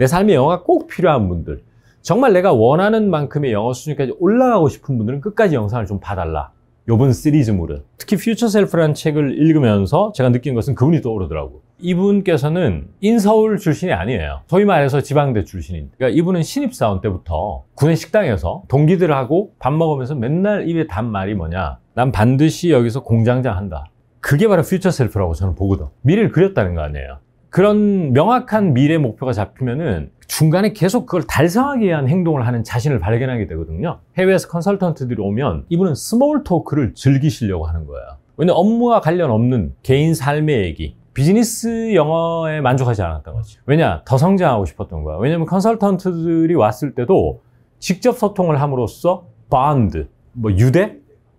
내 삶에 영어가 꼭 필요한 분들, 정말 내가 원하는 만큼의 영어 수준까지 올라가고 싶은 분들은 끝까지 영상을 좀 봐달라. 요번 시리즈물은. 특히 퓨처 셀프라는 책을 읽으면서 제가 느낀 것은 그분이 떠오르더라고. 이분께서는 인서울 출신이 아니에요. 소위 말해서 지방대 출신인 그러니까 이분은 신입사원 때부터 군의 식당에서 동기들하고 밥 먹으면서 맨날 입에 단 말이 뭐냐. 난 반드시 여기서 공장장 한다. 그게 바로 퓨처 셀프라고 저는 보거든. 미래를 그렸다는 거 아니에요. 그런 명확한 미래 목표가 잡히면은 중간에 계속 그걸 달성하기 위한 행동을 하는 자신을 발견하게 되거든요. 해외에서 컨설턴트들이 오면 이분은 스몰 토크를 즐기시려고 하는 거예요. 왜냐 업무와 관련 없는 개인 삶의 얘기, 비즈니스 영어에 만족하지 않았던 거지. 왜냐? 더 성장하고 싶었던 거야. 왜냐면 컨설턴트들이 왔을 때도 직접 소통을 함으로써 반드뭐 유대?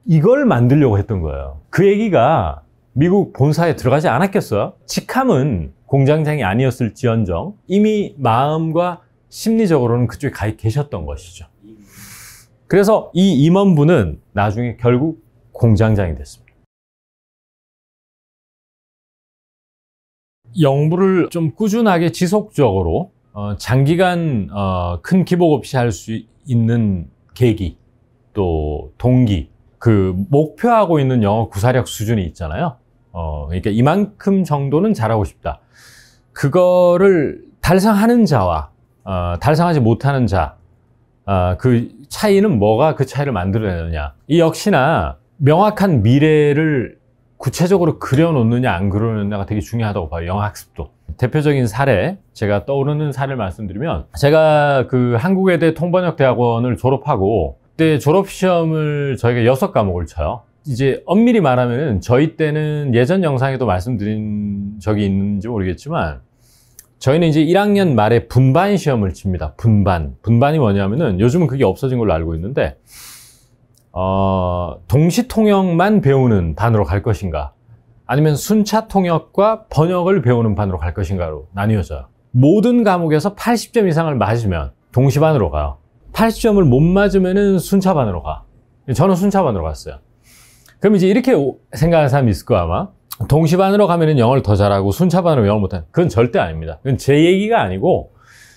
이걸 만들려고 했던 거예요. 그 얘기가 미국 본사에 들어가지 않았겠어요? 직함은 공장장이 아니었을지언정 이미 마음과 심리적으로는 그쪽에 가 계셨던 것이죠. 그래서 이임원분은 나중에 결국 공장장이 됐습니다. 영부를 좀 꾸준하게 지속적으로 어, 장기간 어, 큰 기복 없이 할 수 있는 계기 또 동기 그 목표하고 있는 영어 구사력 수준이 있잖아요. 어, 그러니까 이만큼 정도는 잘하고 싶다. 그거를 달성하는 자와 어, 달성하지 못하는 자, 어, 그 차이는 뭐가 그 차이를 만들어내느냐. 이 역시나 명확한 미래를 구체적으로 그려놓느냐 안 그려놓느냐가 되게 중요하다고 봐요. 영어 학습도. 대표적인 사례, 제가 떠오르는 사례를 말씀드리면 제가 그 한국외대 통번역대학원을 졸업하고 그때 졸업시험을 저희가 여섯 과목을 쳐요. 이제 엄밀히 말하면 저희 때는 예전 영상에도 말씀드린 적이 있는지 모르겠지만 저희는 이제 1학년 말에 분반 시험을 칩니다. 분반. 분반이 뭐냐면은 요즘은 그게 없어진 걸로 알고 있는데 어, 동시 통역만 배우는 반으로 갈 것인가 아니면 순차 통역과 번역을 배우는 반으로 갈 것인가로 나뉘어져요. 모든 과목에서 80점 이상을 맞으면 동시반으로 가요. 80점을 못 맞으면은 순차반으로 가. 저는 순차반으로 갔어요. 그럼 이제 이렇게 생각하는 사람이 있을 거야, 아마. 동시반으로 가면은 영어를 더 잘하고 순차반으로 영어를 못하는. 그건 절대 아닙니다. 그건 제 얘기가 아니고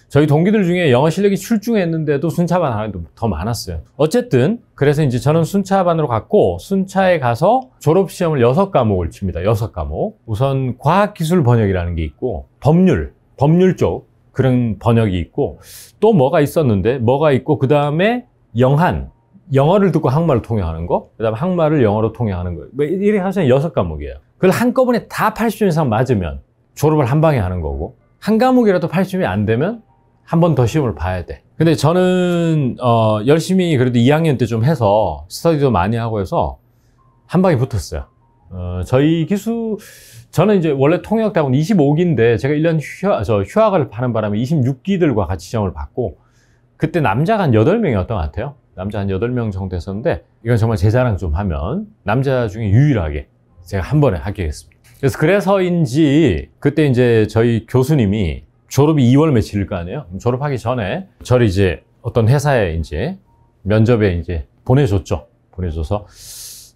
저희 동기들 중에 영어 실력이 출중했는데도 순차반 하는데 더 많았어요. 어쨌든 그래서 이제 저는 순차반으로 갔고 순차에 가서 졸업 시험을 여섯 과목을 칩니다. 여섯 과목. 우선 과학기술 번역이라는 게 있고 법률, 법률 쪽 그런 번역이 있고 또 뭐가 있었는데 뭐가 있고 그다음에 영한 영어를 듣고 한국말로 통역하는 거, 그 다음에 한국말을 영어로 통역하는 거. 뭐 이렇게 하시면 여섯 과목이에요. 그걸 한꺼번에 다 80점 이상 맞으면 졸업을 한 방에 하는 거고, 한 과목이라도 80점이 안 되면 한 번 더 시험을 봐야 돼. 근데 저는, 어, 열심히 그래도 2학년 때 좀 해서 스터디도 많이 하고 해서 한 방에 붙었어요. 어, 저희 기수, 저는 이제 원래 통역대학원 25기인데 제가 1년 휴학, 저 휴학을 하는 바람에 26기들과 같이 시험을 봤고, 그때 남자가 한 8명이었던 것 같아요. 남자 한 여덟 명 정도 했었는데 이건 정말 제 자랑 좀 하면 남자 중에 유일하게 제가 한 번에 합격했습니다. 그래서 그래서인지 그때 이제 저희 교수님이 졸업이 2월 며칠일 거 아니에요? 졸업하기 전에 저를 이제 어떤 회사에 이제 면접에 이제 보내줬죠. 보내줘서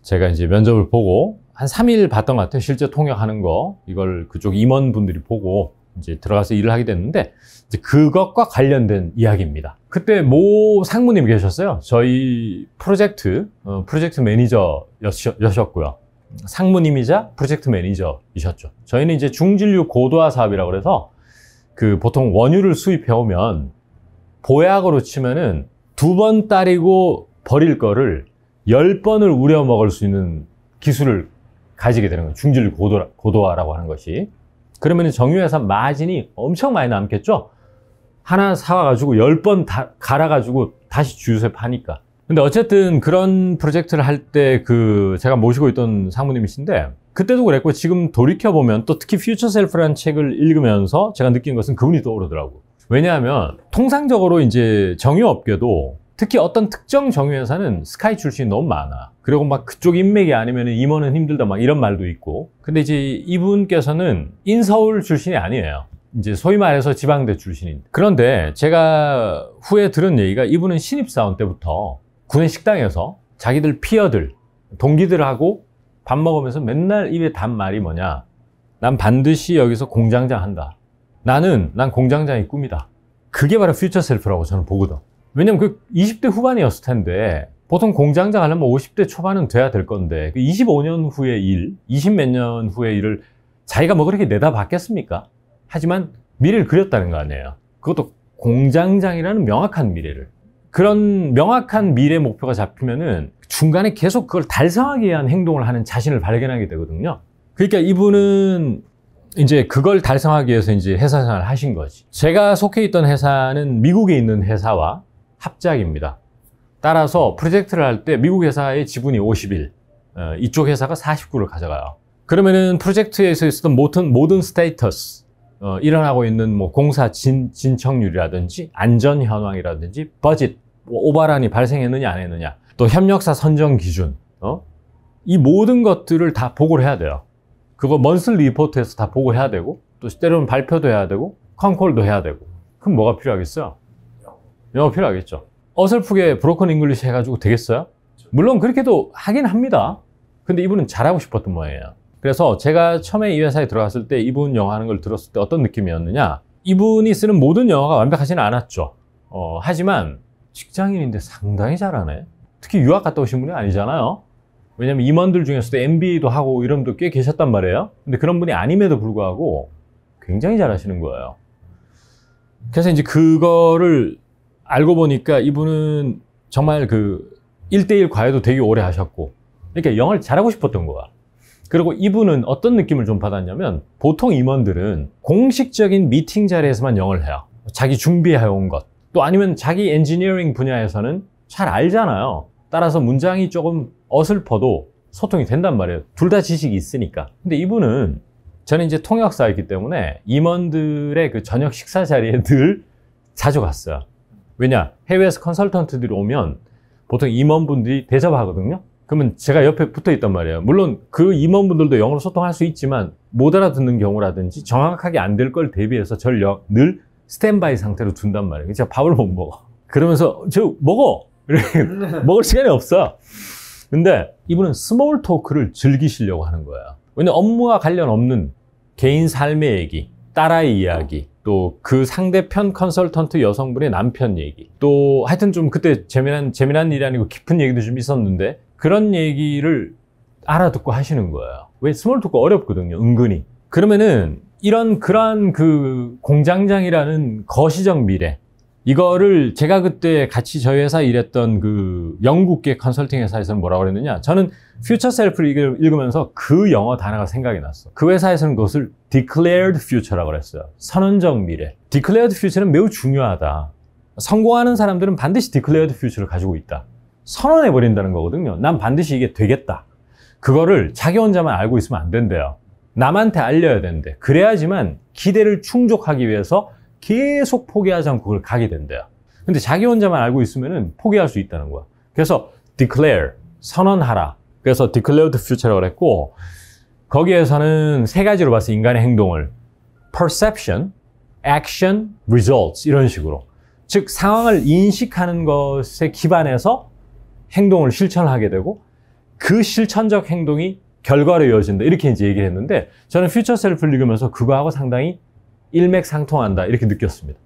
제가 이제 면접을 보고 한 3일 봤던 것 같아요. 실제 통역하는 거. 이걸 그쪽 임원분들이 보고 이제 들어가서 일을 하게 됐는데 이제 그것과 관련된 이야기입니다. 그때 모 상무님 계셨어요. 저희 프로젝트 어, 프로젝트 매니저였셨고요. 상무님이자 프로젝트 매니저이셨죠. 저희는 이제 중진류 고도화 사업이라고 그래서 그 보통 원유를 수입해 오면 보약으로 치면은 두 번 따리고 버릴 거를 열 번을 우려 먹을 수 있는 기술을 가지게 되는 거예요. 중질 고도, 화 고도화라고 하는 것이. 그러면 정유회사 마진이 엄청 많이 남겠죠? 하나 사와가지고 10번 갈아가지고 다시 주유소에 파니까. 근데 어쨌든 그런 프로젝트를 할 때 그 제가 모시고 있던 상무님이신데 그때도 그랬고 지금 돌이켜보면 또 특히 퓨처 셀프라는 책을 읽으면서 제가 느낀 것은 그분이 떠오르더라고. 왜냐하면 통상적으로 이제 정유업계도 특히 어떤 특정 정유회사는 스카이 출신이 너무 많아. 그리고 막 그쪽 인맥이 아니면 임원은 힘들다 막 이런 말도 있고. 근데 이제 이분께서는 인서울 출신이 아니에요. 이제 소위 말해서 지방대 출신인. 그런데 제가 후에 들은 얘기가 이분은 신입사원 때부터 군의 식당에서 자기들 피어들, 동기들하고 밥 먹으면서 맨날 입에 단 말이 뭐냐. 난 반드시 여기서 공장장 한다. 나는, 난 공장장이 꿈이다. 그게 바로 퓨처 셀프라고 저는 보거든. 왜냐면 그 20대 후반이었을 텐데 보통 공장장 하려면 50대 뭐 초반은 돼야 될 건데 그 25년 후의 일, 20 몇 년 후의 일을 자기가 뭐 그렇게 내다봤겠습니까? 하지만 미래를 그렸다는 거 아니에요. 그것도 공장장이라는 명확한 미래를. 그런 명확한 미래 목표가 잡히면은 중간에 계속 그걸 달성하기 위한 행동을 하는 자신을 발견하게 되거든요. 그러니까 이분은 이제 그걸 달성하기 위해서 이제 회사 생활을 하신 거지. 제가 속해 있던 회사는 미국에 있는 회사와 합작입니다. 따라서 프로젝트를 할 때 미국 회사의 지분이 51, 어, 이쪽 회사가 49를 가져가요. 그러면은 프로젝트에서 있었던 모든, 모든 스테이터스, 어, 일어나고 있는 뭐 공사 진, 진척률이라든지 안전 현황이라든지 버짓, 뭐 오바란이 발생했느냐 안 했느냐, 또 협력사 선정 기준, 어? 이 모든 것들을 다 보고를 해야 돼요. 그거 먼슬 리포트에서 다 보고해야 되고 또 때로는 발표도 해야 되고 컨콜도 해야 되고 그럼 뭐가 필요하겠어요? 영어 필요하겠죠. 어설프게 브로큰 잉글리시 해가지고 되겠어요? 물론 그렇게도 하긴 합니다. 근데 이분은 잘하고 싶었던 모양이에요. 그래서 제가 처음에 이 회사에 들어갔을 때 이분 영어 하는 걸 들었을 때 어떤 느낌이었느냐 이분이 쓰는 모든 영어가 완벽하지는 않았죠. 어, 하지만 직장인인데 상당히 잘하네. 특히 유학 갔다 오신 분이 아니잖아요. 왜냐면 임원들 중에서도 MBA도 하고 이런 분도 꽤 계셨단 말이에요. 근데 그런 분이 아님에도 불구하고 굉장히 잘하시는 거예요. 그래서 이제 그거를 알고 보니까 이분은 정말 그 1대1 과외도 되게 오래 하셨고 그러니까 영어를 잘하고 싶었던 거야. 그리고 이분은 어떤 느낌을 좀 받았냐면 보통 임원들은 공식적인 미팅 자리에서만 영어를 해요. 자기 준비해온 것. 또 아니면 자기 엔지니어링 분야에서는 잘 알잖아요. 따라서 문장이 조금 어슬퍼도 소통이 된단 말이에요. 둘 다 지식이 있으니까. 근데 이분은 저는 이제 통역사였기 때문에 임원들의 그 저녁 식사 자리에 늘 자주 갔어요. 왜냐? 해외에서 컨설턴트들이 오면 보통 임원분들이 대접하거든요. 그러면 제가 옆에 붙어 있단 말이에요. 물론 그 임원분들도 영어로 소통할 수 있지만 못 알아듣는 경우라든지 정확하게 안 될 걸 대비해서 전력늘 스탠바이 상태로 둔단 말이에요. 제가 밥을 못 먹어. 그러면서 저 먹어. 먹을 시간이 없어. 근데 이분은 스몰 토크를 즐기시려고 하는 거예요. 왜냐 업무와 관련 없는 개인 삶의 얘기, 딸아이 이야기, 또그 상대편 컨설턴트 여성분의 남편 얘기 또 하여튼 좀 그때 재미난 재미난 일이 아니고 깊은 얘기도 좀 있었는데 그런 얘기를 알아듣고 하시는 거예요 왜 스몰 토크 어렵거든요 은근히 그러면은 이런 그러한 그 공장장이라는 거시적 미래 이거를 제가 그때 같이 저희 회사 일했던 그 영국계 컨설팅 회사에서는 뭐라고 그랬느냐. 저는 퓨처 셀프를 읽으면서 그 영어 단어가 생각이 났어. 그 회사에서는 그것을 declared future라고 그랬어요. 선언적 미래. declared future는 매우 중요하다. 성공하는 사람들은 반드시 declared future를 가지고 있다. 선언해 버린다는 거거든요. 난 반드시 이게 되겠다. 그거를 자기 혼자만 알고 있으면 안 된대요. 남한테 알려야 된대. 그래야지만 기대를 충족하기 위해서 계속 포기하지 않고 그걸 가게 된대요. 근데 자기 혼자만 알고 있으면 포기할 수 있다는 거야. 그래서 declare, 선언하라. 그래서 declared future라고 했고 거기에서는 세 가지로 봤어 인간의 행동을 perception, action, results 이런 식으로 즉 상황을 인식하는 것에 기반해서 행동을 실천하게 되고 그 실천적 행동이 결과로 이어진다 이렇게 이제 얘기를 했는데 저는 퓨처 셀프를 읽으면서 그거하고 상당히 일맥상통한다 이렇게 느꼈습니다.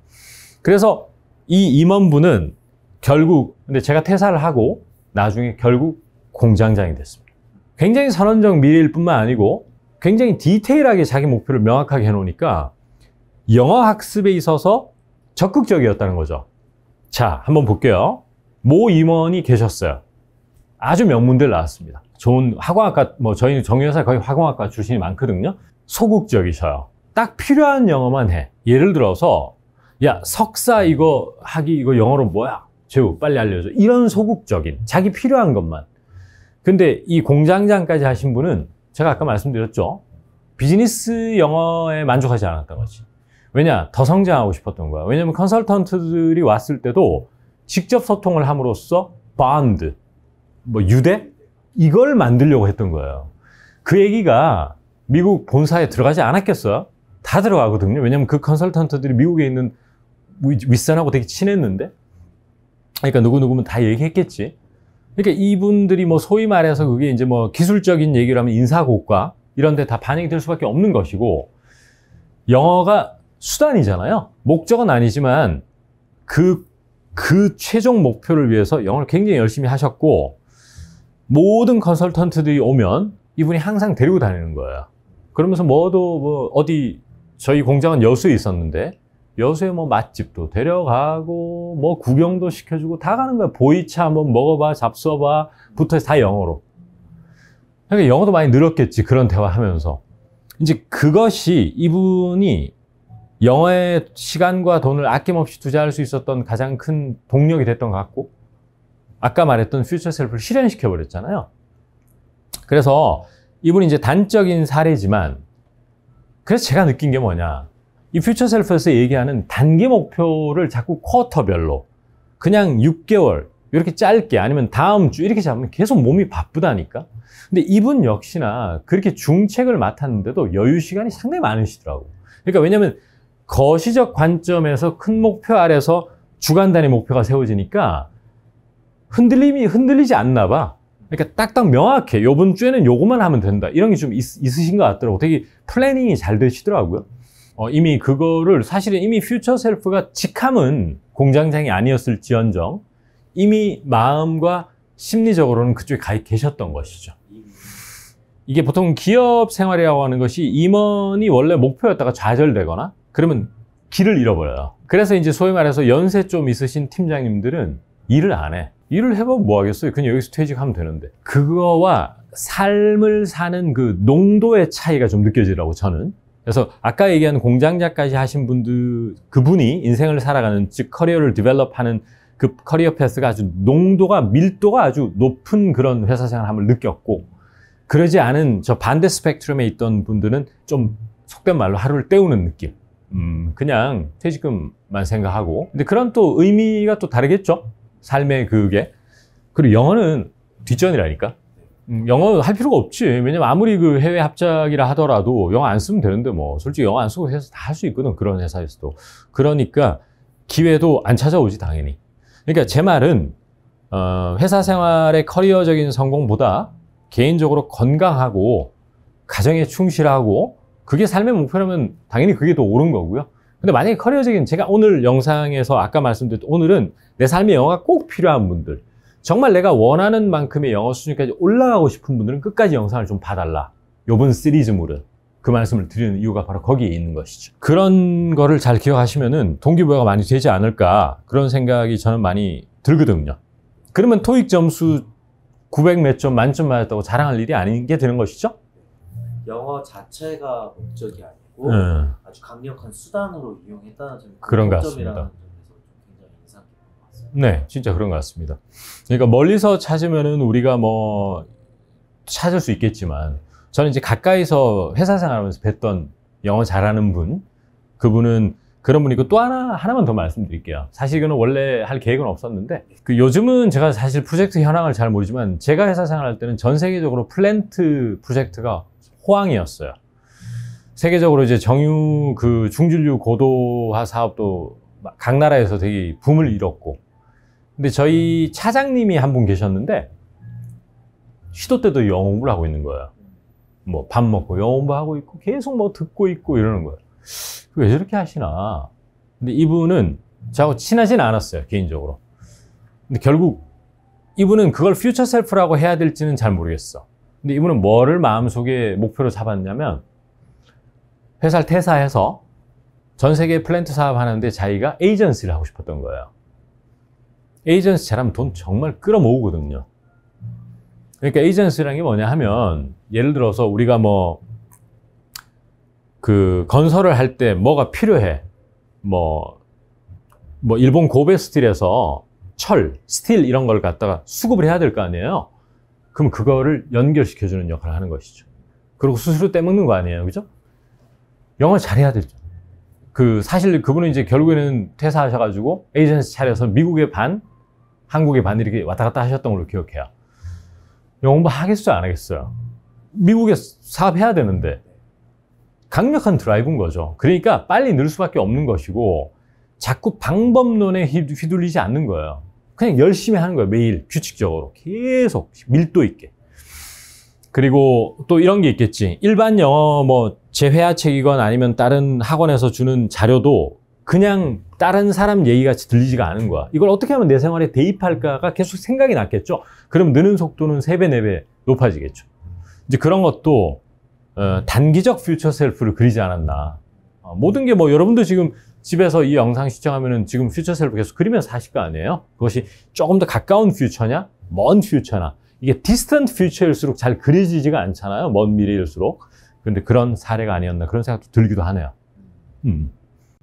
그래서 이 임원분은 결국 근데 제가 퇴사를 하고 나중에 결국 공장장이 됐습니다. 굉장히 선언적 미래일 뿐만 아니고 굉장히 디테일하게 자기 목표를 명확하게 해놓으니까 영어 학습에 있어서 적극적이었다는 거죠. 자, 한번 볼게요. 모 임원이 계셨어요. 아주 명문들 나왔습니다. 좋은 화공학과, 뭐 저희 정유회사 거의 화공학과 출신이 많거든요. 소극적이셔요. 딱 필요한 영어만 해. 예를 들어서 야 석사 이거 하기 이거 영어로 뭐야? 재우 빨리 알려줘. 이런 소극적인 자기 필요한 것만. 근데 이 공장장까지 하신 분은 제가 아까 말씀드렸죠. 비즈니스 영어에 만족하지 않았던 거지. 왜냐? 더 성장하고 싶었던 거야. 왜냐면 컨설턴트들이 왔을 때도 직접 소통을 함으로써 반운드뭐 유대? 이걸 만들려고 했던 거예요. 그 얘기가 미국 본사에 들어가지 않았겠어요? 다 들어가거든요. 왜냐하면 그 컨설턴트들이 미국에 있는 윗선하고 되게 친했는데, 그러니까 누구누구면 다 얘기했겠지. 그러니까 이분들이 뭐 소위 말해서 그게 이제 뭐 기술적인 얘기를 하면 인사고과 이런 데 다 반영이 될 수밖에 없는 것이고, 영어가 수단이잖아요. 목적은 아니지만 그, 그 최종 목표를 위해서 영어를 굉장히 열심히 하셨고, 모든 컨설턴트들이 오면 이분이 항상 데리고 다니는 거예요. 그러면서 뭐도 뭐 어디 저희 공장은 여수에 있었는데 여수에 뭐 맛집도 데려가고 뭐 구경도 시켜주고 다 가는 거야. 보이차 한번 먹어봐, 잡숴봐, 부터 해서 다 영어로. 그러니까 영어도 많이 늘었겠지, 그런 대화하면서. 이제 그것이 이분이 영어의 시간과 돈을 아낌없이 투자할 수 있었던 가장 큰 동력이 됐던 것 같고 아까 말했던 퓨처 셀프를 실현시켜 버렸잖아요. 그래서 이분이 이제 단적인 사례지만 그래서 제가 느낀 게 뭐냐. 이 퓨처 셀프에서 얘기하는 단기 목표를 자꾸 쿼터별로 그냥 6개월 이렇게 짧게 아니면 다음 주 이렇게 잡으면 계속 몸이 바쁘다니까. 근데 이분 역시나 그렇게 중책을 맡았는데도 여유 시간이 상당히 많으시더라고. 그러니까 왜냐면 거시적 관점에서 큰 목표 아래서 주간 단위 목표가 세워지니까 흔들림이 흔들리지 않나 봐. 그러니 딱딱 명확해. 요번 주에는 요것만 하면 된다. 이런 게 좀 있으신 것 같더라고. 되게 플래닝이 잘 되시더라고요. 어, 이미 그거를 사실은 이미 퓨처 셀프가 직함은 공장장이 아니었을지언정 이미 마음과 심리적으로는 그쪽에 가 계셨던 것이죠. 이게 보통 기업 생활이라고 하는 것이 임원이 원래 목표였다가 좌절되거나 그러면 길을 잃어버려요. 그래서 이제 소위 말해서 연세 좀 있으신 팀장님들은 일을 안 해. 일을 해봐뭐 하겠어요? 그냥 여기서 퇴직하면 되는데. 그거와 삶을 사는 그 농도의 차이가 좀 느껴지더라고, 저는. 그래서 아까 얘기한 공장자까지 하신 분들, 그분이 인생을 살아가는, 즉, 커리어를 디벨롭하는 그 커리어 패스가 아주 농도가, 밀도가 아주 높은 그런 회사 생활함을 느꼈고, 그러지 않은 저 반대 스펙트럼에 있던 분들은 좀 속된 말로 하루를 때우는 느낌. 음, 그냥 퇴직금만 생각하고. 근데 그런 또 의미가 또 다르겠죠? 삶의 그게. 그리고 영어는 뒷전이라니까. 음, 영어는 할 필요가 없지. 왜냐면 아무리 그 해외 합작이라 하더라도 영어 안 쓰면 되는데 뭐 솔직히 영어 안 쓰고 해서 다 할 수 있거든. 그런 회사에서도. 그러니까 기회도 안 찾아오지 당연히. 그러니까 제 말은 어, 회사 생활의 커리어적인 성공보다 개인적으로 건강하고 가정에 충실하고 그게 삶의 목표라면 당연히 그게 더 옳은 거고요. 근데 만약에 커리어적인 제가 오늘 영상에서 아까 말씀드렸던 오늘은 내 삶에 영어가 꼭 필요한 분들, 정말 내가 원하는 만큼의 영어 수준까지 올라가고 싶은 분들은 끝까지 영상을 좀 봐달라. 요번 시리즈물은. 그 말씀을 드리는 이유가 바로 거기에 있는 것이죠. 그런 거를 잘 기억하시면은 동기부여가 많이 되지 않을까 그런 생각이 저는 많이 들거든요. 그러면 토익 점수 900 몇 점 만점 맞았다고 자랑할 일이 아닌 게 되는 것이죠? 영어 자체가 목적이 아니고 음. 아주 강력한 수단으로 이용했다는 점 그런 것 같습니다. 네, 진짜 그런 것 같습니다. 그러니까 멀리서 찾으면은 우리가 뭐 찾을 수 있겠지만 저는 이제 가까이서 회사 생활하면서 뵀던 영어 잘하는 분 그분은 그런 분이고 또 하나 하나만 더 말씀드릴게요. 사실 이거는 원래 할 계획은 없었는데 그 요즘은 제가 사실 프로젝트 현황을 잘 모르지만 제가 회사 생활할 때는 전 세계적으로 플랜트 프로젝트가 호황이었어요. 세계적으로 이제 정유 그 중진류 고도화 사업도 각 나라에서 되게 붐을 잃었고 근데 저희 차장님이 한 분 계셨는데 시도 때도 영어 공부를 하고 있는 거예요. 뭐 밥 먹고 영어 공부하고 있고 계속 뭐 듣고 있고 이러는 거예요. 왜 저렇게 하시나. 근데 이분은 저하고 친하진 않았어요, 개인적으로. 근데 결국 이분은 그걸 퓨처 셀프라고 해야 될지는 잘 모르겠어. 근데 이분은 뭐를 마음속에 목표로 잡았냐면 회사를 퇴사해서 전 세계 플랜트 사업하는데 자기가 에이전시를 하고 싶었던 거예요. 에이전스 잘하면 돈 정말 끌어모으거든요. 그러니까 에이전스라는게 뭐냐 하면 예를 들어서 우리가 뭐 그 건설을 할 때 뭐가 필요해. 뭐뭐 뭐 일본 고베 스틸에서 철, 스틸 이런 걸 갖다가 수급을 해야 될 거 아니에요. 그럼 그거를 연결시켜 주는 역할을 하는 것이죠. 그리고 수수료 떼먹는 거 아니에요. 그죠? 영어 잘해야 되죠. 그 사실 그분은 이제 결국에는 퇴사하셔가지고 에이전스 차려서 미국의 반, 한국의 바늘이 왔다 갔다 하셨던 걸로 기억해요. 영어 공부 하겠어요? 안 하겠어요? 미국에 사업해야 되는데 강력한 드라이브인 거죠. 그러니까 빨리 늘 수밖에 없는 것이고 자꾸 방법론에 휘둘리지 않는 거예요. 그냥 열심히 하는 거예요. 매일 규칙적으로 계속 밀도 있게. 그리고 또 이런 게 있겠지. 일반 영어 뭐 재회화책이건 아니면 다른 학원에서 주는 자료도 그냥 다른 사람 얘기같이 들리지가 않은 거야. 이걸 어떻게 하면 내 생활에 대입할까가 계속 생각이 났겠죠. 그럼 느는 속도는 3배4배 높아지겠죠. 이제 그런 것도 어, 단기적 퓨처 셀프를 그리지 않았나. 어, 모든 게 뭐 여러분도 지금 집에서 이 영상 시청하면은 지금 퓨처 셀프 계속 그리면서 사실 거 아니에요? 그것이 조금 더 가까운 퓨처냐, 먼 퓨처나. 이게 디스턴트 퓨처일수록 잘 그려지지가 않잖아요. 먼 미래일수록. 근데 그런 사례가 아니었나 그런 생각도 들기도 하네요. 음.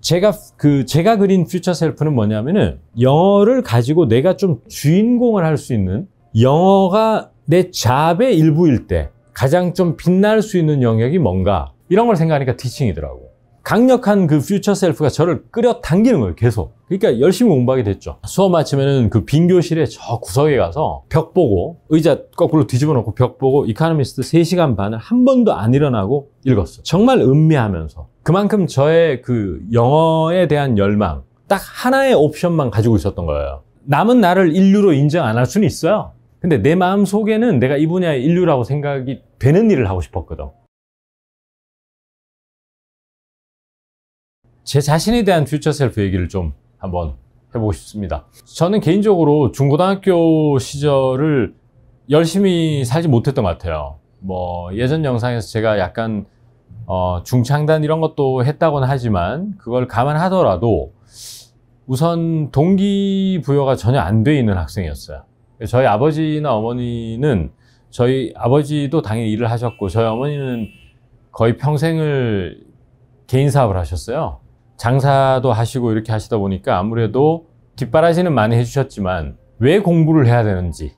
제가 그 제가 그린 퓨처 셀프는 뭐냐면은 영어를 가지고 내가 좀 주인공을 할 수 있는 영어가 내 잡의 일부일 때 가장 좀 빛날 수 있는 영역이 뭔가 이런 걸 생각하니까 티칭이더라고. 강력한 그 퓨처 셀프가 저를 끌어당기는 거예요, 계속. 그러니까 열심히 공부하게 됐죠. 수업 마치면은 그 빈 교실에 저 구석에 가서 벽 보고 의자 거꾸로 뒤집어 놓고 벽 보고 이카노미스트 3시간 반을 한 번도 안 일어나고 읽었어 정말 음미하면서. 그만큼 저의 그 영어에 대한 열망, 딱 하나의 옵션만 가지고 있었던 거예요. 남은 나를 인류로 인정 안 할 수는 있어요. 근데 내 마음 속에는 내가 이 분야의 인류라고 생각이 되는 일을 하고 싶었거든. 제 자신에 대한 퓨처 셀프 얘기를 좀 한번 해보고 싶습니다. 저는 개인적으로 중고등학교 시절을 열심히 살지 못했던 것 같아요. 뭐 예전 영상에서 제가 약간 어 중창단 이런 것도 했다고는 하지만 그걸 감안하더라도 우선 동기부여가 전혀 안 돼 있는 학생이었어요. 저희 아버지나 어머니는 저희 아버지도 당연히 일을 하셨고 저희 어머니는 거의 평생을 개인 사업을 하셨어요. 장사도 하시고 이렇게 하시다 보니까 아무래도 뒷바라지는 많이 해주셨지만 왜 공부를 해야 되는지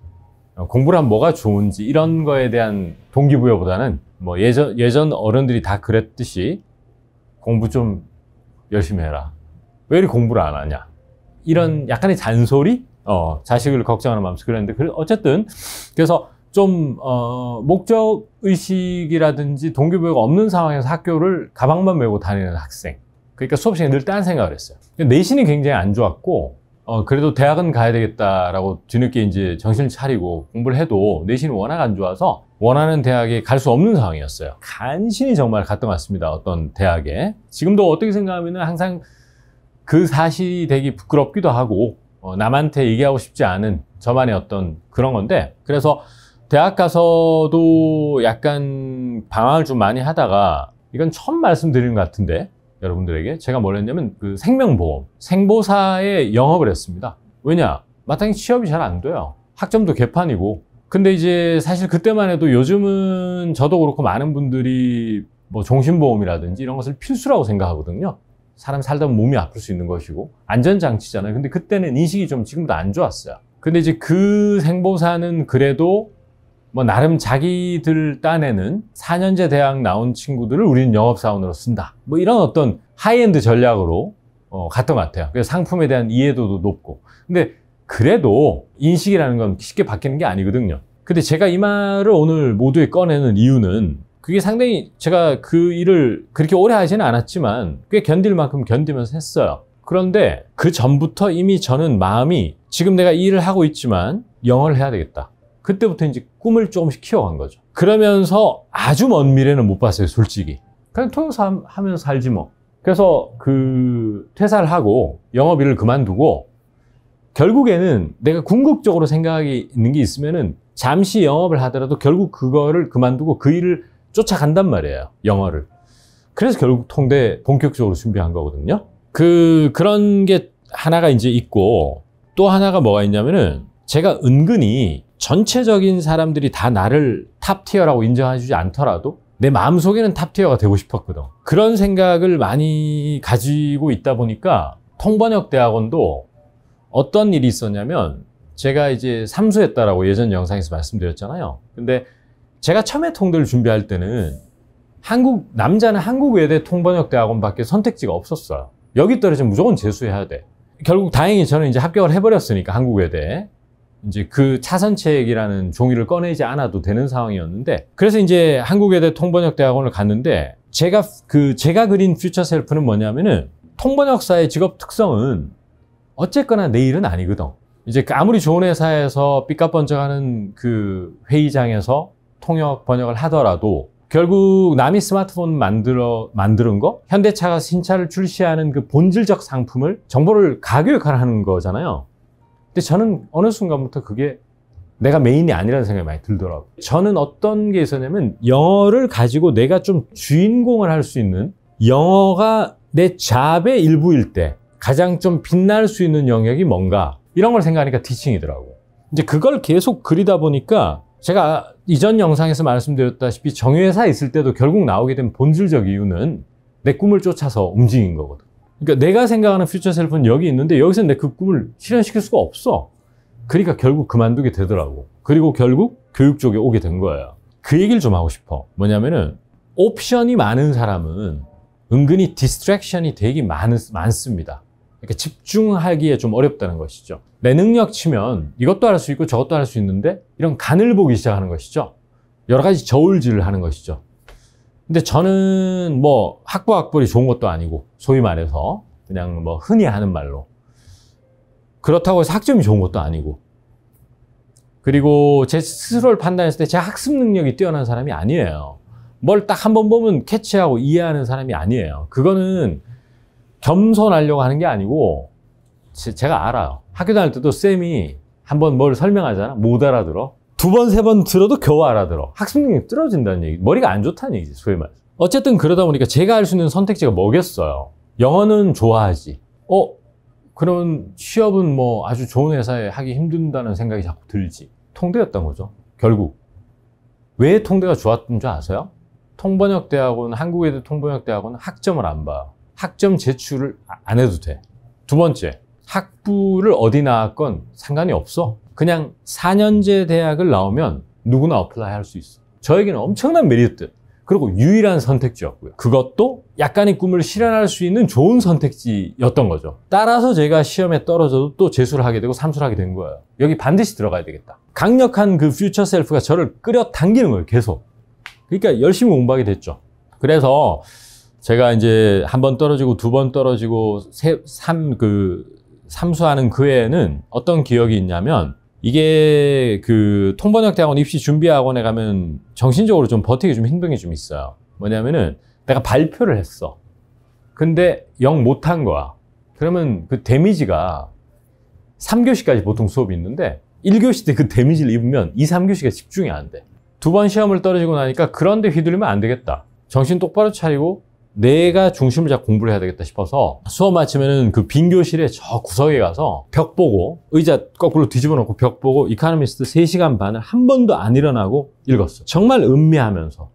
어, 공부를 하면 뭐가 좋은지 이런 거에 대한 동기부여보다는 뭐 예전, 예전 어른들이 다 그랬듯이 공부 좀 열심히 해라. 왜 이렇게 공부를 안 하냐. 이런 약간의 잔소리? 어, 자식을 걱정하는 마음에서 그랬는데, 어쨌든, 그래서 좀, 어, 목적의식이라든지 동기부여가 없는 상황에서 학교를 가방만 메고 다니는 학생. 그러니까 수업 시간에 늘 딴 생각을 했어요. 내신이 굉장히 안 좋았고 어, 그래도 대학은 가야 되겠다라고 뒤늦게 이제 정신을 차리고 공부를 해도 내신이 워낙 안 좋아서 원하는 대학에 갈 수 없는 상황이었어요. 간신히 정말 갔던 것 같습니다. 어떤 대학에. 지금도 어떻게 생각하면 항상 그 사실이 되기 부끄럽기도 하고 어, 남한테 얘기하고 싶지 않은 저만의 어떤 그런 건데 그래서 대학 가서도 약간 방황을 좀 많이 하다가 이건 처음 말씀드리는 것 같은데 여러분들에게 제가 뭘 했냐면 그 생명보험, 생보사에 영업을 했습니다. 왜냐? 마땅히 취업이 잘 안 돼요. 학점도 개판이고. 근데 이제 사실 그때만 해도 요즘은 저도 그렇고 많은 분들이 뭐 종신보험이라든지 이런 것을 필수라고 생각하거든요. 사람 살다 보면 몸이 아플 수 있는 것이고 안전장치잖아요. 근데 그때는 인식이 좀지금도안 좋았어요. 근데 이제 그 생보사는 그래도 뭐 나름 자기들 딴에는 4년제 대학 나온 친구들을 우리는 영업사원으로 쓴다. 뭐 이런 어떤 하이엔드 전략으로 어, 갔던 것 같아요. 그래서 상품에 대한 이해도도 높고. 근데 그래도 인식이라는 건 쉽게 바뀌는 게 아니거든요. 근데 제가 이 말을 오늘 모두에 꺼내는 이유는 그게 상당히 제가 그 일을 그렇게 오래 하지는 않았지만 꽤 견딜 만큼 견디면서 했어요. 그런데 그 전부터 이미 저는 마음이 지금 내가 일을 하고 있지만 영어를 해야 되겠다. 그때부터 이제 꿈을 조금씩 키워간 거죠. 그러면서 아주 먼 미래는 못 봤어요, 솔직히. 그냥 통요사 하면서 살지 뭐. 그래서 그 퇴사를 하고 영업일을 그만두고 결국에는 내가 궁극적으로 생각이 있는 게 있으면은 잠시 영업을 하더라도 결국 그거를 그만두고 그 일을 쫓아간단 말이에요. 영어를. 그래서 결국 통대 본격적으로 준비한 거거든요. 그, 그런 게 하나가 이제 있고 또 하나가 뭐가 있냐면은 제가 은근히 전체적인 사람들이 다 나를 탑티어라고 인정해주지 않더라도 내 마음속에는 탑티어가 되고 싶었거든 그런 생각을 많이 가지고 있다 보니까 통번역 대학원도 어떤 일이 있었냐면 제가 이제 삼수했다라고 예전 영상에서 말씀드렸잖아요 근데 제가 처음에 통를 준비할 때는 한국 남자는 한국외대 통번역대학원밖에 선택지가 없었어요 여기 떨어지면 무조건 재수해야 돼 결국 다행히 저는 이제 합격을 해버렸으니까 한국외대 이제 그 차선책이라는 종이를 꺼내지 않아도 되는 상황이었는데 그래서 이제 한국외대 통번역대학원을 갔는데 제가 그 제가 그린 퓨처 셀프는 뭐냐면은 통번역사의 직업 특성은 어쨌거나 내일은 아니거든. 이제 그 아무리 좋은 회사에서 삐까번쩍하는 그 회의장에서 통역 번역을 하더라도 결국 남이 스마트폰 만들어 만드는 거 현대차가 신차를 출시하는 그 본질적 상품을 정보를 가격화하는 거잖아요. 근데 저는 어느 순간부터 그게 내가 메인이 아니라는 생각이 많이 들더라고요. 저는 어떤 게 있었냐면 영어를 가지고 내가 좀 주인공을 할 수 있는 영어가 내 잡의 일부일 때 가장 좀 빛날 수 있는 영역이 뭔가 이런 걸 생각하니까 티칭이더라고. 요 이제 그걸 계속 그리다 보니까 제가 이전 영상에서 말씀드렸다시피 정유회사 있을 때도 결국 나오게 된 본질적 이유는 내 꿈을 쫓아서 움직인 거거든. 그러니까 내가 생각하는 퓨처 셀프는 여기 있는데 여기서 내 그 꿈을 실현시킬 수가 없어. 그러니까 결국 그만두게 되더라고. 그리고 결국 교육 쪽에 오게 된 거예요. 그 얘기를 좀 하고 싶어. 뭐냐면은 옵션이 많은 사람은 은근히 디스트랙션이 되게 많, 많습니다. 그러니까 집중하기에 좀 어렵다는 것이죠. 내 능력 치면 이것도 할 수 있고 저것도 할 수 있는데 이런 간을 보기 시작하는 것이죠. 여러 가지 저울질을 하는 것이죠. 근데 저는 뭐 학부 학벌이 좋은 것도 아니고 소위 말해서 그냥 뭐 흔히 하는 말로 그렇다고 해서 학점이 좋은 것도 아니고 그리고 제 스스로를 판단했을 때 제 학습 능력이 뛰어난 사람이 아니에요. 뭘 딱 한 번 보면 캐치하고 이해하는 사람이 아니에요. 그거는 겸손하려고 하는 게 아니고 제, 가 알아요. 학교 다닐 때도 쌤이 한 번 뭘 설명하잖아. 못 알아들어. 두 번, 세 번 들어도 겨우 알아들어. 학습 능력이 떨어진다는 얘기. 머리가 안 좋다는 얘기지, 소위 말해서. 어쨌든 그러다 보니까 제가 할 수 있는 선택지가 뭐겠어요. 영어는 좋아하지. 어? 그런 취업은 뭐 아주 좋은 회사에 하기 힘든다는 생각이 자꾸 들지. 통대였던 거죠. 결국. 왜 통대가 좋았던 줄 아세요? 통번역대학원, 한국에 대 통번역대학원 학점을 안 봐요. 학점 제출을 아, 안 해도 돼. 두 번째, 학부를 어디 나왔건 상관이 없어. 그냥 4년제 대학을 나오면 누구나 어플라이 할 수 있어. 저에게는 엄청난 메리트. 그리고 유일한 선택지였고요. 그것도 약간의 꿈을 실현할 수 있는 좋은 선택지였던 거죠. 따라서 제가 시험에 떨어져도 또 재수를 하게 되고 삼수를 하게 된 거예요. 여기 반드시 들어가야 되겠다. 강력한 그 퓨처 셀프가 저를 끌어당기는 거예요, 계속. 그러니까 열심히 공부하게 됐죠. 그래서 제가 이제 한 번 떨어지고 두 번 떨어지고 세, 삼, 그, 삼수하는 그 해에는 어떤 기억이 있냐면 이게 그 통번역대학원 입시 준비학원에 가면 정신적으로 좀 버티기 좀 힘든 게 좀 있어요. 뭐냐면은 내가 발표를 했어. 근데 영 못 한 거야. 그러면 그 데미지가 3교시까지 보통 수업이 있는데 1교시 때 그 데미지를 입으면 2, 3교시가 집중이 안 돼. 두 번 시험을 떨어지고 나니까 그런데 휘둘리면 안 되겠다. 정신 똑바로 차리고 내가 중심을 잡고 공부를 해야 되겠다 싶어서 수업 마치면은 그 빈 교실에 저 구석에 가서 벽 보고 의자 거꾸로 뒤집어 놓고 벽 보고 이카노미스트 3시간 반을 한 번도 안 일어나고 읽었어 정말 음미하면서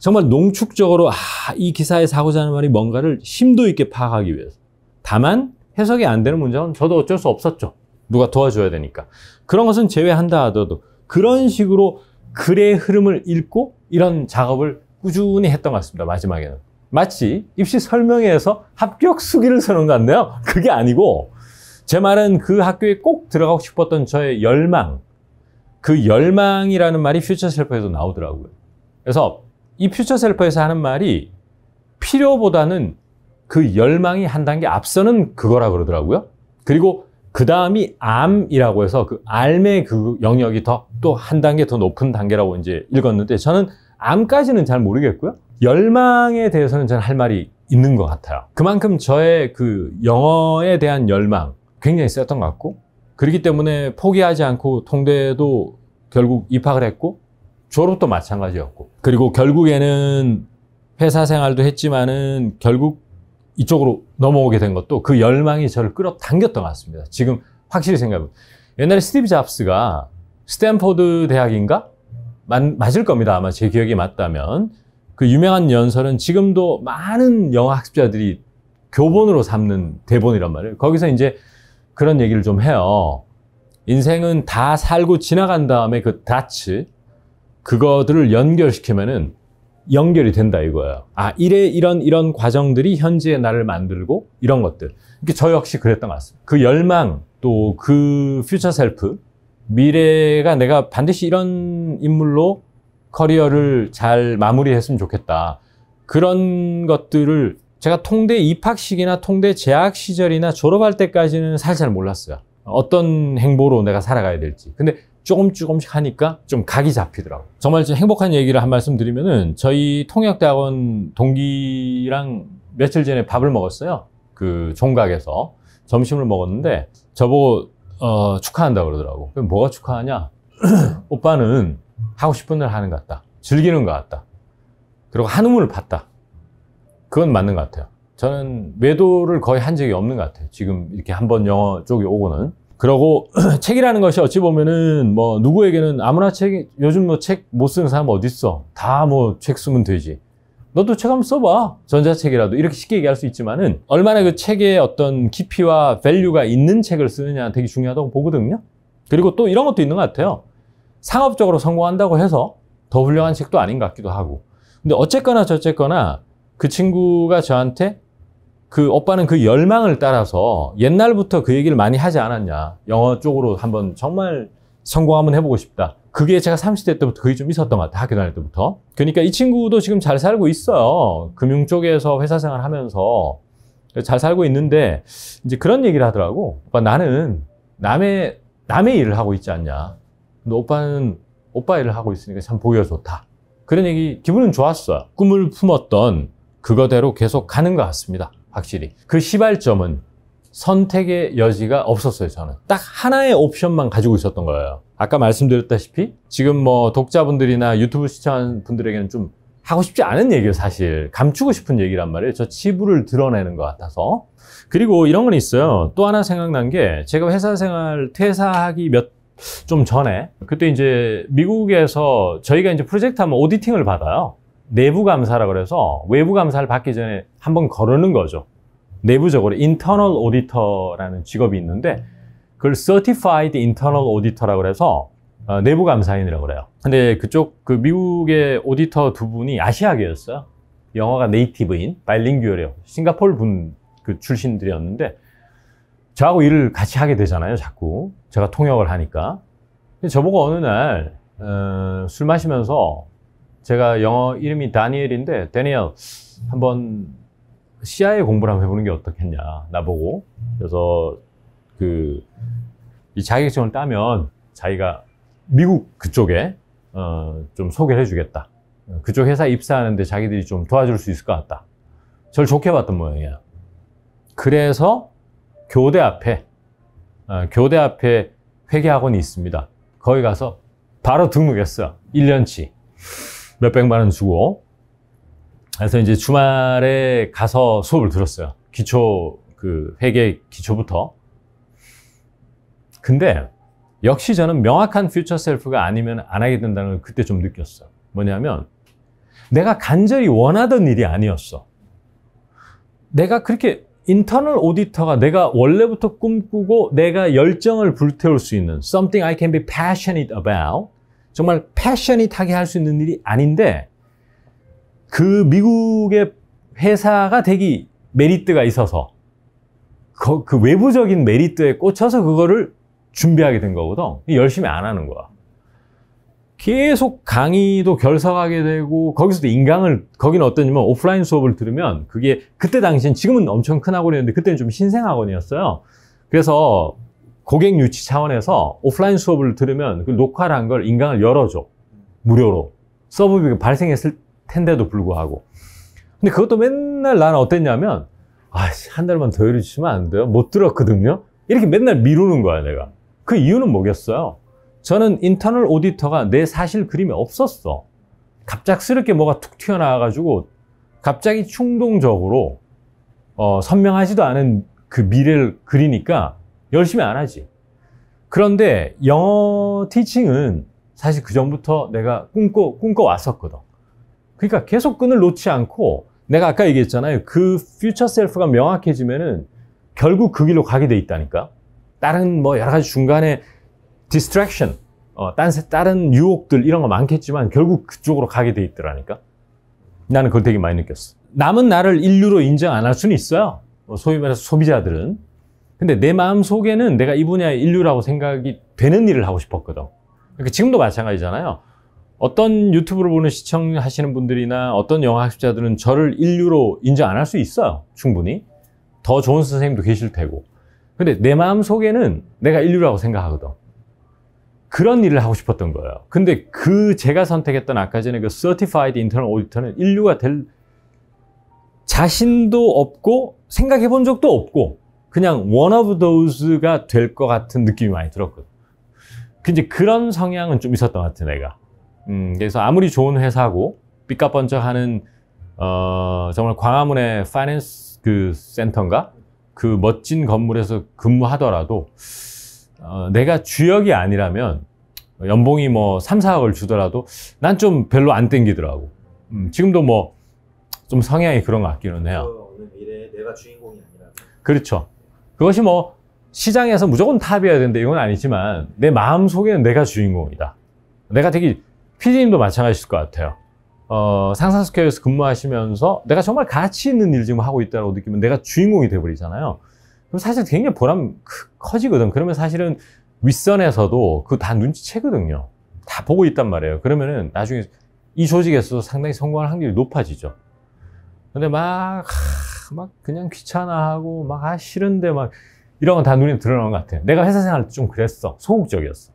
정말 농축적으로 아, 이기사에사고자 하는 말이 뭔가를 심도 있게 파악하기 위해서. 다만 해석이 안 되는 문제는 저도 어쩔 수 없었죠. 누가 도와줘야 되니까. 그런 것은 제외한다 하더라도 그런 식으로 글의 흐름을 읽고 이런 작업을 꾸준히 했던 것 같습니다. 마지막에는. 마치 입시 설명회에서 합격 수기를 서는 것 같네요. 그게 아니고 제 말은 그 학교에 꼭 들어가고 싶었던 저의 열망, 그 열망이라는 말이 퓨처셀퍼에서 나오더라고요. 그래서 이 퓨처셀퍼에서 하는 말이 필요보다는 그 열망이 한 단계 앞서는 그거라 그러더라고요. 그리고 그 다음이 암이라고 해서 그 알의 그 영역이 더 또 한 단계 더 높은 단계라고 이제 읽었는데 저는 암까지는 잘 모르겠고요. 열망에 대해서는 저는 할 말이 있는 것 같아요. 그만큼 저의 그 영어에 대한 열망 굉장히 셌던 것 같고 그렇기 때문에 포기하지 않고 통대도 결국 입학을 했고 졸업도 마찬가지였고 그리고 결국에는 회사 생활도 했지만은 결국 이쪽으로 넘어오게 된 것도 그 열망이 저를 끌어당겼던 것 같습니다. 지금 확실히 생각해보면 옛날에 스티브 잡스가 스탠포드 대학인가? 맞, 맞을 겁니다. 아마 제 기억이 맞다면 그 유명한 연설은 지금도 많은 영어 학습자들이 교본으로 삼는 대본이란 말이에요. 거기서 이제 그런 얘기를 좀 해요. 인생은 다 살고 지나간 다음에 그 다츠 그거들을 연결시키면은 연결이 된다 이거예요. 아, 이래 이런 이런 과정들이 현재의 나를 만들고 이런 것들. 그러니까 저 역시 그랬던 것 같습니다. 그 열망 또 그 퓨처 셀프 미래가 내가 반드시 이런 인물로 커리어를 잘 마무리했으면 좋겠다. 그런 것들을 제가 통대 입학식이나 통대 재학 시절이나 졸업할 때까지는 살살 몰랐어요. 어떤 행보로 내가 살아가야 될지. 근데 조금 조금씩 하니까 좀 각이 잡히더라고. 정말 좀 행복한 얘기를 한 말씀 드리면은 저희 통역대학원 동기랑 며칠 전에 밥을 먹었어요. 그 종각에서 점심을 먹었는데 저보고 어, 축하한다 그러더라고. 그럼 뭐가 축하하냐? 오빠는 하고 싶은 일을 하는 것 같다. 즐기는 것 같다. 그리고 한우물 을 봤다. 그건 맞는 것 같아요. 저는 외도를 거의 한 적이 없는 것 같아요. 지금 이렇게 한번 영어 쪽에 오고는. 그러고 책이라는 것이 어찌 보면은 뭐 누구에게는 아무나 책 요즘 뭐 책 못 쓰는 사람 어디 있어? 다 뭐 책 쓰면 되지. 너도 책 한번 써봐. 전자책이라도 이렇게 쉽게 얘기할 수 있지만은 얼마나 그 책의 어떤 깊이와 밸류가 있는 책을 쓰느냐 되게 중요하다고 보거든요. 그리고 또 이런 것도 있는 것 같아요. 상업적으로 성공한다고 해서 더 훌륭한 책도 아닌 것 같기도 하고 근데 어쨌거나 저쨌거나 그 친구가 저한테 그 오빠는 그 열망을 따라서 옛날부터 그 얘기를 많이 하지 않았냐 영어 쪽으로 한번 정말 성공 한번 해보고 싶다 그게 제가 30대 때부터 그게 좀 있었던 것 같아요. 학교 다닐 때부터. 그러니까 이 친구도 지금 잘 살고 있어요. 금융 쪽에서 회사 생활 하면서 잘 살고 있는데 이제 그런 얘기를 하더라고. 오빠 나는 남의 남의 일을 하고 있지 않냐. 근데 오빠는 오빠 일을 하고 있으니까 참 보기가 좋다. 그런 얘기 기분은 좋았어 꿈을 품었던 그거대로 계속 가는 것 같습니다. 확실히. 그 시발점은 선택의 여지가 없었어요, 저는. 딱 하나의 옵션만 가지고 있었던 거예요. 아까 말씀드렸다시피 지금 뭐 독자분들이나 유튜브 시청한 분들에게는 좀 하고 싶지 않은 얘기예요, 사실. 감추고 싶은 얘기란 말이에요. 저 치부를 드러내는 것 같아서. 그리고 이런 건 있어요. 또 하나 생각난 게 제가 회사 생활 퇴사하기 몇좀 전에 그때 이제 미국에서 저희가 이제 프로젝트 하면 오디팅을 받아요. 내부 감사라 그래서 외부 감사를 받기 전에 한번 거르는 거죠. 내부적으로 인터널 오디터라는 직업이 있는데 그걸 c 티파이드 인터널 오디터라 그래서 어, 내부 감사인이라고 그래요. 근데 그쪽 그 미국의 오디터 두 분이 아시아계였어요. 영어가 네이티브인, 바일링규어래요 싱가폴 분 그 출신들이었는데 저하고 일을 같이 하게 되잖아요. 자꾸 제가 통역을 하니까. 저보고 어느 날술 어, 마시면서 제가 영어 이름이 다니엘인데 다니엘 한번 CIA 공부를 한번 해보는 게 어떻겠냐 나보고 그래서 그 이 자격증을 따면 자기가 미국 그쪽에 어, 좀 소개를 해주겠다 그쪽 회사 입사하는데 자기들이 좀 도와줄 수 있을 것 같다 저를 좋게 봤던 모양이야 그래서 교대 앞에 어, 교대 앞에 회계학원이 있습니다. 거기 가서 바로 등록했어. 1년치. 몇백만 원 주고. 그래서 이제 주말에 가서 수업을 들었어요. 기초, 그 회계 기초부터. 근데 역시 저는 명확한 퓨처 셀프가 아니면 안 하게 된다는 걸 그때 좀 느꼈어. 요 뭐냐면 내가 간절히 원하던 일이 아니었어. 내가 그렇게 인터널 오디터가 내가 원래부터 꿈꾸고 내가 열정을 불태울 수 있는 something I can be passionate about 정말 패셔닛하게 할 수 있는 일이 아닌데 그 미국의 회사가 되기 메리트가 있어서 그, 그 외부적인 메리트에 꽂혀서 그거를 준비하게 된 거거든 열심히 안 하는 거야 계속 강의도 결석하게 되고 거기서도 인강을 거기는 어떠냐면 오프라인 수업을 들으면 그게 그때 당시엔 지금은 엄청 큰 학원이었는데 그때는 좀 신생 학원이었어요. 그래서 고객 유치 차원에서 오프라인 수업을 들으면 그 녹화를 한 걸 인강을 열어줘 무료로 서브비가 발생했을 텐데도 불구하고 근데 그것도 맨날 나는 어땠냐면 아 한 달만 더 열어주시면 안 돼요 못 들었거든요 이렇게 맨날 미루는 거야 내가 그 이유는 뭐겠어요 저는 인터널 오디터가 내 사실 그림에 없었어. 갑작스럽게 뭐가 툭 튀어나와가지고 갑자기 충동적으로 어, 선명하지도 않은 그 미래를 그리니까 열심히 안 하지. 그런데 영어 티칭은 사실 그 전부터 내가 꿈꿔, 꿈꿔 왔었거든. 그러니까 계속 끈을 놓지 않고 내가 아까 얘기했잖아요. 그 퓨처 셀프가 명확해지면은 결국 그 길로 가게 돼 있다니까. 다른 뭐 여러 가지 중간에 디스트랙션, 어, 딴, 다른 유혹들 이런 거 많겠지만 결국 그쪽으로 가게 돼 있더라니까. 나는 그걸 되게 많이 느꼈어. 남은 나를 인류로 인정 안 할 수는 있어요. 뭐 소위 말해서 소비자들은. 근데 내 마음 속에는 내가 이 분야의 인류라고 생각이 되는 일을 하고 싶었거든. 그러니까 지금도 마찬가지잖아요. 어떤 유튜브를 보는 시청하시는 분들이나 어떤 영어학습자들은 저를 인류로 인정 안 할 수 있어요. 충분히. 더 좋은 선생님도 계실 테고. 근데 내 마음 속에는 내가 인류라고 생각하거든. 그런 일을 하고 싶었던 거예요. 근데 그 제가 선택했던 아까 전에 그 Certified Internal Auditor는 인류가 될 자신도 없고 생각해 본 적도 없고 그냥 one of those가 될 것 같은 느낌이 많이 들었거든. 근데 그런 성향은 좀 있었던 것 같아 내가. 음, 그래서 아무리 좋은 회사고 삐까뻔쩍하는 어, 정말 광화문의 파이낸스 그 센터인가 그 멋진 건물에서 근무하더라도 어, 내가 주역이 아니라면 연봉이 뭐 3, 4억을 주더라도 난 좀 별로 안 땡기더라고. 음, 지금도 뭐 좀 성향이 그런 것 같기는 해요. 미래에 내가 주인공이 아니라. 그렇죠. 그것이 뭐 시장에서 무조건 탑이어야 되는데 이건 아니지만 내 마음 속에는 내가 주인공이다. 내가 되게 피디님도 마찬가지일 것 같아요. 어, 상상스케어에서 근무하시면서 내가 정말 가치 있는 일 지금 하고 있다고 느끼면 내가 주인공이 돼버리잖아요. 그럼 사실 굉장히 보람 커지거든. 그러면 사실은 윗선에서도 그 다 눈치채거든요. 다 보고 있단 말이에요. 그러면은 나중에 이 조직에서도 상당히 성공할 확률이 높아지죠. 근데 막, 하, 막 그냥 귀찮아하고 막 아, 싫은데 막 이런 건 다 눈에 드러나는 것 같아. 내가 회사 생활 좀 그랬어. 소극적이었어.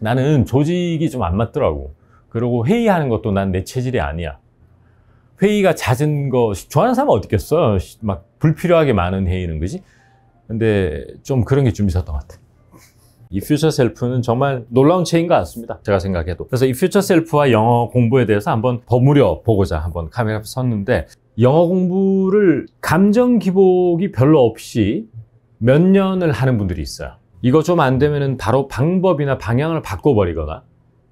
나는 조직이 좀 안 맞더라고. 그리고 회의하는 것도 난 내 체질이 아니야. 회의가 잦은 거 좋아하는 사람은 어딨겠어막 불필요하게 많은 회의는 거지 근데 좀 그런 게 좀 있었던 것 같아요. 이 퓨처 셀프는 정말 놀라운 책인 것 같습니다. 제가 생각해도. 그래서 이 퓨처 셀프와 영어 공부에 대해서 한번 버무려 보고자 한번 카메라 앞에 섰는데 영어 공부를 감정 기복이 별로 없이 몇 년을 하는 분들이 있어요. 이거 좀 안 되면은 바로 방법이나 방향을 바꿔버리거나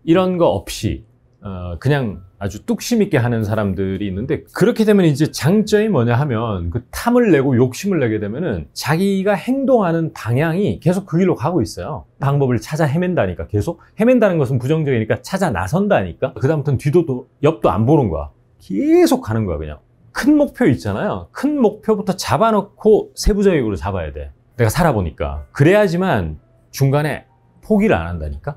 이런 거 없이 어 그냥 아주 뚝심 있게 하는 사람들이 있는데 그렇게 되면 이제 장점이 뭐냐 하면 그 탐을 내고 욕심을 내게 되면은 자기가 행동하는 방향이 계속 그 길로 가고 있어요. 방법을 찾아 헤맨다니까 계속 헤맨다는 것은 부정적이니까 찾아 나선다니까 그다음부터는 뒤도 옆도 안 보는 거야. 계속 가는 거야 그냥. 큰 목표 있잖아요. 큰 목표부터 잡아놓고 세부적으로 잡아야 돼. 내가 살아보니까 그래야지만 중간에 포기를 안 한다니까.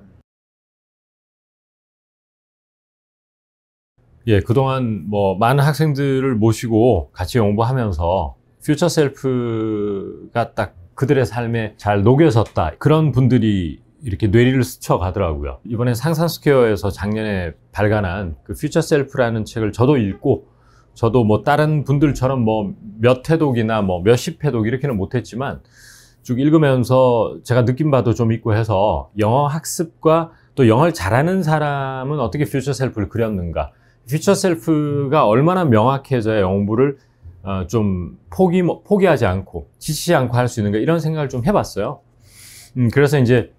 예, 그동안 뭐 많은 학생들을 모시고 같이 공부하면서 퓨처 셀프가 딱 그들의 삶에 잘 녹여졌다. 그런 분들이 이렇게 뇌리를 스쳐 가더라고요. 이번에 상상스퀘어에서 작년에 발간한 그 퓨처 셀프라는 책을 저도 읽고 저도 뭐 다른 분들처럼 뭐몇 회독이나 뭐 몇십 회독 이렇게는 못했지만 쭉 읽으면서 제가 느낀 바도 좀 있고 해서 영어 학습과 또 영어를 잘하는 사람은 어떻게 퓨처 셀프를 그렸는가 퓨처 셀프가 얼마나 명확해져야 영부를 어, 좀 포기, 포기하지 않고 지치지 않고 할 수 있는가 이런 생각을 좀 해봤어요. 음, 그래서 이제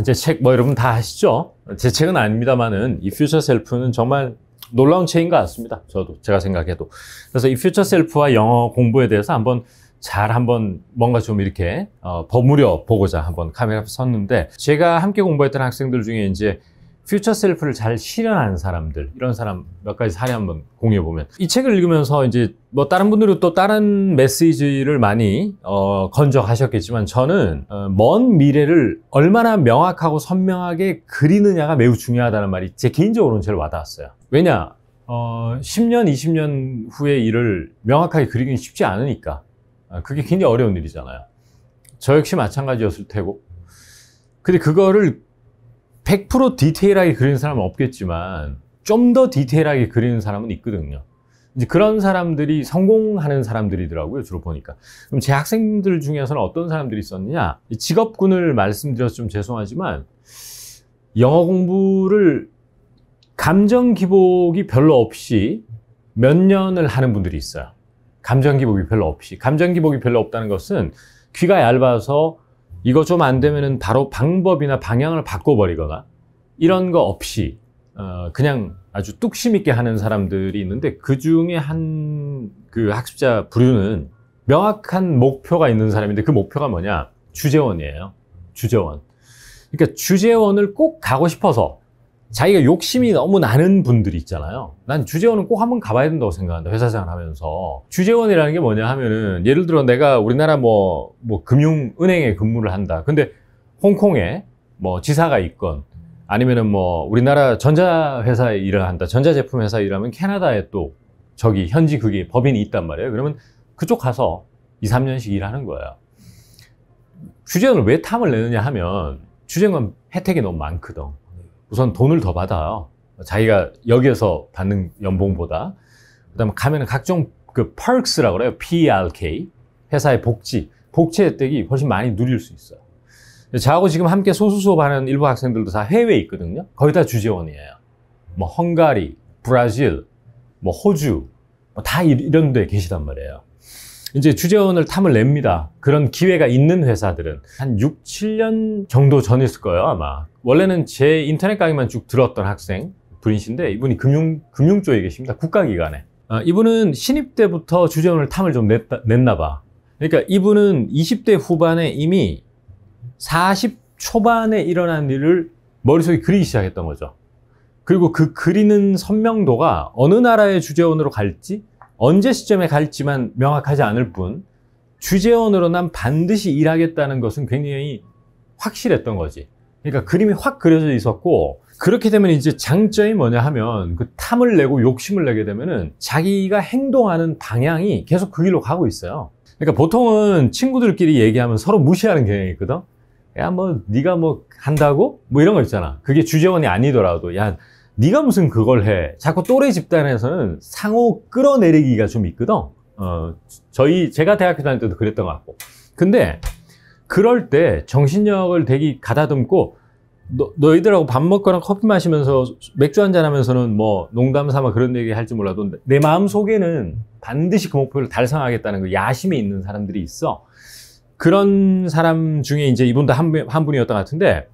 이제책 뭐 여러분 다 아시죠? 제 책은 아닙니다만은 이 퓨처 셀프는 정말 놀라운 책인 것 같습니다. 저도 제가 생각해도 그래서 이 퓨처 셀프와 영어 공부에 대해서 한번 잘 한번 뭔가 좀 이렇게 어, 버무려 보고자 한번 카메라 앞에 섰는데 제가 함께 공부했던 학생들 중에 이제 퓨처 셀프를 잘 실현하는 사람들 이런 사람 몇 가지 사례 한번 공유해 보면 이 책을 읽으면서 이제 뭐 다른 분들은 또 다른 메시지를 많이 어, 건져가셨겠지만 저는 어, 먼 미래를 얼마나 명확하고 선명하게 그리느냐가 매우 중요하다는 말이 제 개인적으로는 제일 와닿았어요 왜냐 어, 10년 20년 후의 일을 명확하게 그리긴 쉽지 않으니까 아, 그게 굉장히 어려운 일이잖아요 저 역시 마찬가지였을 테고 근데 그거를 100% 디테일하게 그리는 사람은 없겠지만 좀 더 디테일하게 그리는 사람은 있거든요. 이제 그런 사람들이 성공하는 사람들이더라고요, 주로 보니까. 그럼 제 학생들 중에서는 어떤 사람들이 있었느냐? 직업군을 말씀드려서 좀 죄송하지만 영어 공부를 감정 기복이 별로 없이 몇 년을 하는 분들이 있어요. 감정 기복이 별로 없이. 감정 기복이 별로 없다는 것은 귀가 얇아서 이거 좀 안 되면은 바로 방법이나 방향을 바꿔버리거나 이런 거 없이 어, 그냥 아주 뚝심 있게 하는 사람들이 있는데 그 중에 한 그 학습자 부류는 명확한 목표가 있는 사람인데 그 목표가 뭐냐 주재원이에요 주재원 그러니까 주재원을 꼭 가고 싶어서 자기가 욕심이 너무 나는 분들이 있잖아요. 난 주재원은 꼭 한번 가봐야 된다고 생각한다. 회사 생활하면서 주재원이라는 게 뭐냐 하면은 예를 들어 내가 우리나라 뭐 뭐 금융 은행에 근무를 한다. 근데 홍콩에 뭐 지사가 있건 아니면은 뭐 우리나라 전자 회사에 일을 한다. 전자 제품 회사 일하면 캐나다에 또 저기 현지 그게 법인이 있단 말이에요. 그러면 그쪽 가서 2, 3년씩 일하는 거예요. 주재원을 왜 탐을 내느냐 하면 주재원 혜택이 너무 많거든. 우선 돈을 더 받아요. 자기가 여기에서 받는 연봉보다. 그 다음에 가면은 각종 그 perks라고 그래요. PRK. E 회사의 복지. 복지 혜택이 훨씬 많이 누릴 수 있어요. 저하고 지금 함께 소수 수업하는 일부 학생들도 다 해외에 있거든요. 거의 다 주재원이에요. 뭐 헝가리, 브라질, 뭐 호주, 뭐다 이런 데 계시단 말이에요. 이제 주재원을 탐을 냅니다. 그런 기회가 있는 회사들은 한 6, 7년 정도 전이었을 거예요, 아마. 원래는 제 인터넷 강의만 쭉 들었던 학생 분이신데 이분이 금융, 금융 쪽에 계십니다. 국가기관에. 아, 이분은 신입 때부터 주재원을 탐을 좀 냈다, 냈나 봐. 그러니까 이분은 20대 후반에 이미 40 초반에 일어난 일을 머릿속에 그리기 시작했던 거죠. 그리고 그 그리는 선명도가 어느 나라의 주재원으로 갈지 언제 시점에 갈지만 명확하지 않을 뿐 주재원으로 난 반드시 일하겠다는 것은 굉장히 확실했던 거지. 그러니까 그림이 확 그려져 있었고 그렇게 되면 이제 장점이 뭐냐 하면 그 탐을 내고 욕심을 내게 되면은 자기가 행동하는 방향이 계속 그 길로 가고 있어요. 그러니까 보통은 친구들끼리 얘기하면 서로 무시하는 경향이 있거든. 야, 뭐 네가 뭐 한다고? 뭐 이런 거 있잖아. 그게 주제원이 아니더라도 야, 네가 무슨 그걸 해. 자꾸 또래 집단에서는 상호 끌어내리기가 좀 있거든. 어, 저희 제가 대학교 다닐 때도 그랬던 것 같고. 근데 그럴 때 정신력을 되게 가다듬고 너, 너희들하고 밥 먹거나 커피 마시면서 맥주 한잔 하면서는 뭐 농담 삼아 그런 얘기 할지 몰라도 내 마음 속에는 반드시 그 목표를 달성하겠다는 그 야심이 있는 사람들이 있어. 그런 사람 중에 이제 이분도 한, 한 분이었던 것 같은데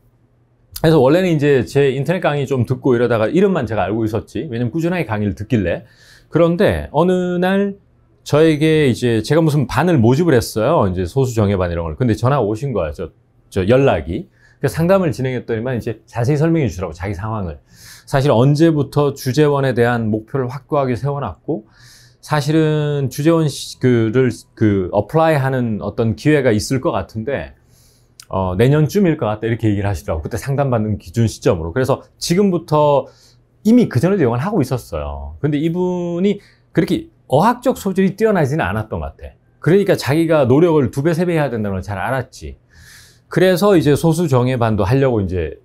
그래서 원래는 이제 제 인터넷 강의 좀 듣고 이러다가 이름만 제가 알고 있었지. 왜냐면 꾸준하게 강의를 듣길래. 그런데 어느 날 저에게 이제 제가 무슨 반을 모집을 했어요. 이제 소수 정예반 이런 걸. 근데 전화 오신 거예요. 저, 저 연락이. 그 상담을 진행했더니만 이제 자세히 설명해 주시라고 자기 상황을. 사실 언제부터 주재원에 대한 목표를 확고하게 세워놨고 사실은 주재원 그를 그 어플라이하는 어떤 기회가 있을 것 같은데 어, 내년쯤일 것 같다 이렇게 얘기를 하시더라고 그때 상담받는 기준 시점으로 그래서 지금부터 이미 그 전에도 영화를 하고 있었어요. 근데 이분이 그렇게 어학적 소질이 뛰어나지는 않았던 것 같아. 그러니까 자기가 노력을 두 배, 세 배 해야 된다는 걸 잘 알았지. 그래서 이제 소수 정예반도 하려고 이제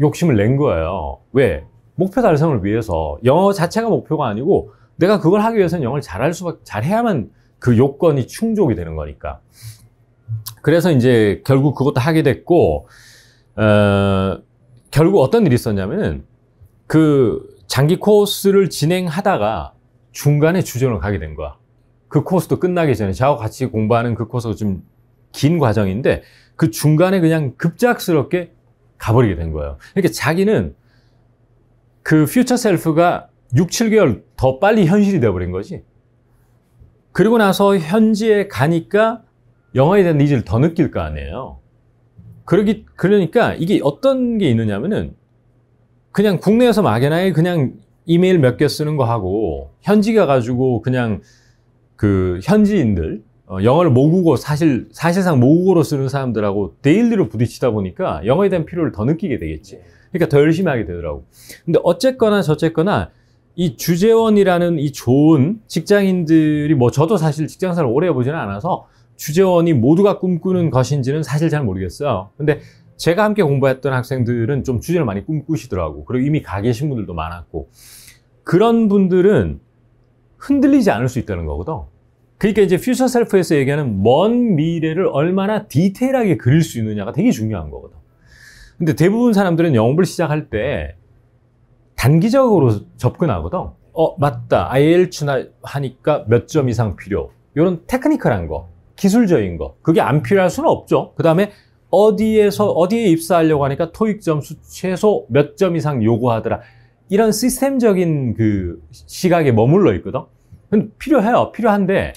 욕심을 낸 거예요. 왜? 목표 달성을 위해서 영어 자체가 목표가 아니고 내가 그걸 하기 위해서는 영어를 잘할 수밖에 잘해야만 그 요건이 충족이 되는 거니까. 그래서 이제 결국 그것도 하게 됐고 어, 결국 어떤 일이 있었냐면은 그 장기 코스를 진행하다가 중간에 주전을 가게 된 거야. 그 코스도 끝나기 전에 저하고 같이 공부하는 그 코스가 좀긴 과정인데 그 중간에 그냥 급작스럽게 가버리게 된 거예요. 그러니까 자기는 그 퓨처 셀프가 6, 7개월 더 빨리 현실이 되어버린 거지. 그리고 나서 현지에 가니까 영화에 대한 니즈를 더 느낄 거 아니에요. 그러기, 그러니까 이게 어떤 게 있느냐면은 그냥 국내에서 막연하게 그냥 이메일 몇 개 쓰는 거 하고 현지 가가지고 그냥 그 현지인들 어, 영어를 모국어 사실 사실상 모국어로 쓰는 사람들하고 데일리로 부딪히다 보니까 영어에 대한 필요를 더 느끼게 되겠지. 그러니까 더 열심히 하게 되더라고. 근데 어쨌거나 저쨌거나 이 주재원이라는 이 좋은 직장인들이 뭐 저도 사실 직장사를 오래 해보지는 않아서 주재원이 모두가 꿈꾸는 것인지는 사실 잘 모르겠어요. 근데 제가 함께 공부했던 학생들은 좀 주제를 많이 꿈꾸시더라고. 그리고 이미 가 계신 분들도 많았고. 그런 분들은 흔들리지 않을 수 있다는 거거든. 그러니까 이제 퓨처 셀프에서 얘기하는 먼 미래를 얼마나 디테일하게 그릴 수 있느냐가 되게 중요한 거거든. 근데 대부분 사람들은 영업을 시작할 때 단기적으로 접근하거든. 어, 맞다. i e l t 나 하니까 몇 점 이상 필요. 이런 테크니컬한 거, 기술적인 거. 그게 안 필요할 수는 없죠. 그 다음에 어디에서 어디에 입사하려고 하니까 토익 점수 최소 몇 점 이상 요구하더라. 이런 시스템적인 그 시각에 머물러 있거든. 근데 필요해요. 필요한데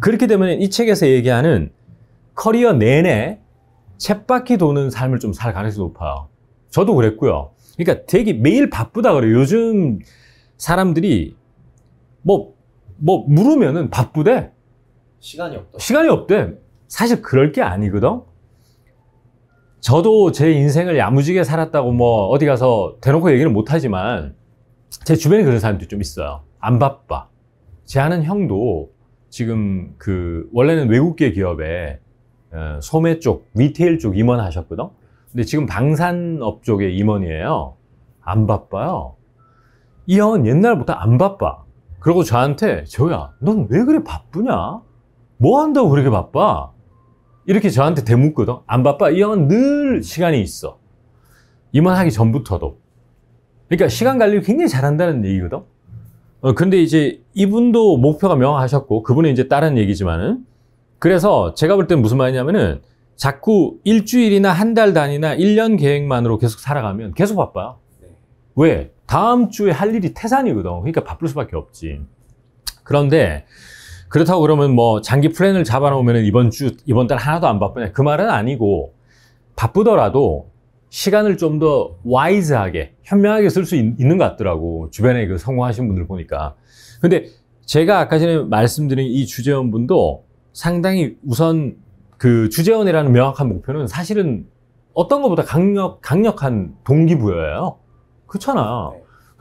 그렇게 되면 이 책에서 얘기하는 커리어 내내 챗바퀴 도는 삶을 좀 살 가능성이 높아요. 저도 그랬고요. 그러니까 되게 매일 바쁘다 그래요. 요즘 사람들이 뭐, 뭐, 물으면은 바쁘대. 시간이 없다. 시간이 없대. 사실 그럴 게 아니거든. 저도 제 인생을 야무지게 살았다고 뭐 어디 가서 대놓고 얘기는 못하지만 제 주변에 그런 사람도좀 있어요. 안 바빠. 제 아는 형도 지금 그 원래는 외국계 기업에 어, 소매 쪽, 리테일 쪽 임원하셨거든. 근데 지금 방산업 쪽에 임원이에요. 안 바빠요. 이 형은 옛날부터 안 바빠. 그리고 저한테 저야, 넌 왜 그래 바쁘냐? 뭐 한다고 그렇게 바빠? 이렇게 저한테 대묻거든. 안 바빠? 이 형은 늘 시간이 있어. 이만하기 전부터도. 그러니까 시간 관리를 굉장히 잘한다는 얘기거든. 어, 근데 이제 이분도 목표가 명확하셨고, 그분은 이제 다른 얘기지만은. 그래서 제가 볼 때는 무슨 말이냐면은 자꾸 일주일이나 한 달 단위나 1년 계획만으로 계속 살아가면 계속 바빠요. 네. 왜? 다음 주에 할 일이 태산이거든. 그러니까 바쁠 수밖에 없지. 그런데 그렇다고 그러면 뭐 장기 플랜을 잡아놓으면 이번 주, 이번 달 하나도 안 바쁘냐. 그 말은 아니고 바쁘더라도 시간을 좀 더 와이즈하게, 현명하게 쓸 수 있는 것 같더라고. 주변에 그 성공하신 분들 보니까. 근데 제가 아까 전에 말씀드린 이 주재원 분도 상당히 우선 그 주재원이라는 명확한 목표는 사실은 어떤 것보다 강력, 강력한 동기부여예요. 그렇잖아.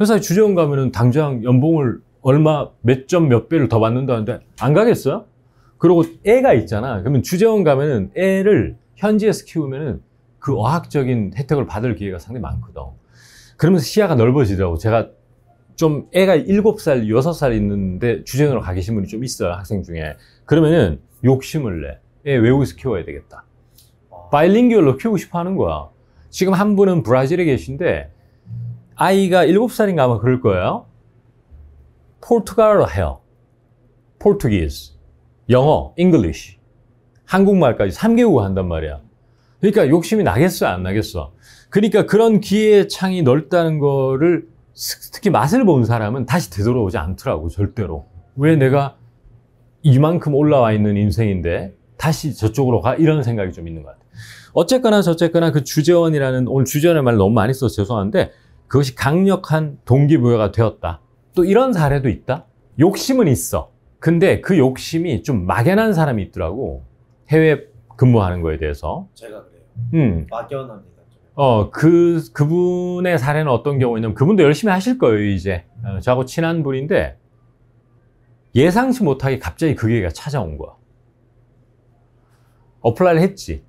회사에 네. 주재원 가면은 당장 연봉을 얼마 몇 점 몇 배를 더 받는다는데 안 가겠어요? 그리고 애가 있잖아. 그러면 주재원 가면은 애를 현지에서 키우면은 그 어학적인 혜택을 받을 기회가 상당히 많거든. 그러면서 시야가 넓어지더라고. 제가 좀 애가 7살6섯살 있는데 주재원으로 가 계신 분이 좀 있어요. 학생 중에. 그러면은 욕심을 내. 애 외국에서 키워야 되겠다. 바일링규얼로 키우고 싶어 하는 거야. 지금 한 분은 브라질에 계신데 아이가 7 살인가 아마 그럴 거예요. 포르투갈어 해요. 포르투기즈. 영어, 잉글리쉬, 한국말까지 3개국어 한단 말이야. 그러니까 욕심이 나겠어, 안 나겠어? 그러니까 그런 기회의 창이 넓다는 거를 특히 맛을 본 사람은 다시 되돌아오지 않더라고, 절대로. 왜 내가 이만큼 올라와 있는 인생인데 다시 저쪽으로 가? 이런 생각이 좀 있는 것같아 어쨌거나 저쨌거나 그 주재원이라는, 오늘 주재원의 말 너무 많이 써서 죄송한데 그것이 강력한 동기부여가 되었다. 또 이런 사례도 있다. 욕심은 있어. 근데 그 욕심이 좀 막연한 사람이 있더라고. 해외 근무하는 거에 대해서. 제가 그래요. 음. 막연합니다. 어, 그, 그분의 사례는 어떤 경우냐면 그분도 열심히 하실 거예요, 이제. 어, 저하고 친한 분인데 예상치 못하게 갑자기 그 기회가 찾아온 거야. 어플라이를 했지.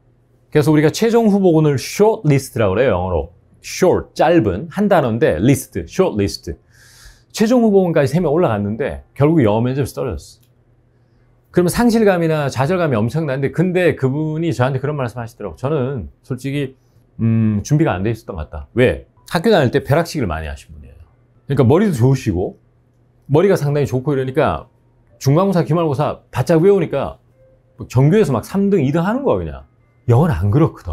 그래서 우리가 최종 후보군을 short list라고 그래요, 영어로. short, 짧은, 한 단어인데, list, short list. 최종 후보군까지 3명 올라갔는데 결국 영어면접에서 떨어졌어. 그러면 상실감이나 좌절감이 엄청난데 근데 그분이 저한테 그런 말씀 하시더라고. 저는 솔직히 음, 준비가 안 돼 있었던 것 같다. 왜? 학교 다닐 때 벼락치기를 많이 하신 분이에요. 그러니까 머리도 좋으시고 머리가 상당히 좋고 이러니까 중간고사, 기말고사 바짝 외우니까 정교에서막 3등, 2등 하는 거야 그냥. 영어는 안 그렇거든.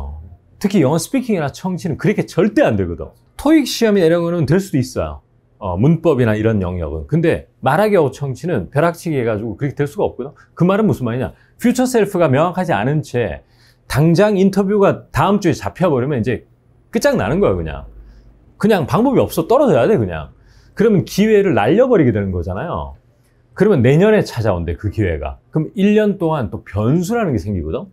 특히 영어 스피킹이나 청취는 그렇게 절대 안 되거든. 토익 시험이나 이런 거는 될 수도 있어요. 어, 문법이나 이런 영역은. 근데 말하기 어청치는 벼락치기 해가지고 그렇게 될 수가 없고요. 그 말은 무슨 말이냐. 퓨처 셀프가 명확하지 않은 채 당장 인터뷰가 다음 주에 잡혀버리면 이제 끝장나는 거야, 그냥. 그냥 방법이 없어. 떨어져야 돼, 그냥. 그러면 기회를 날려버리게 되는 거잖아요. 그러면 내년에 찾아온대, 그 기회가. 그럼 1년 동안 또 변수라는 게 생기거든?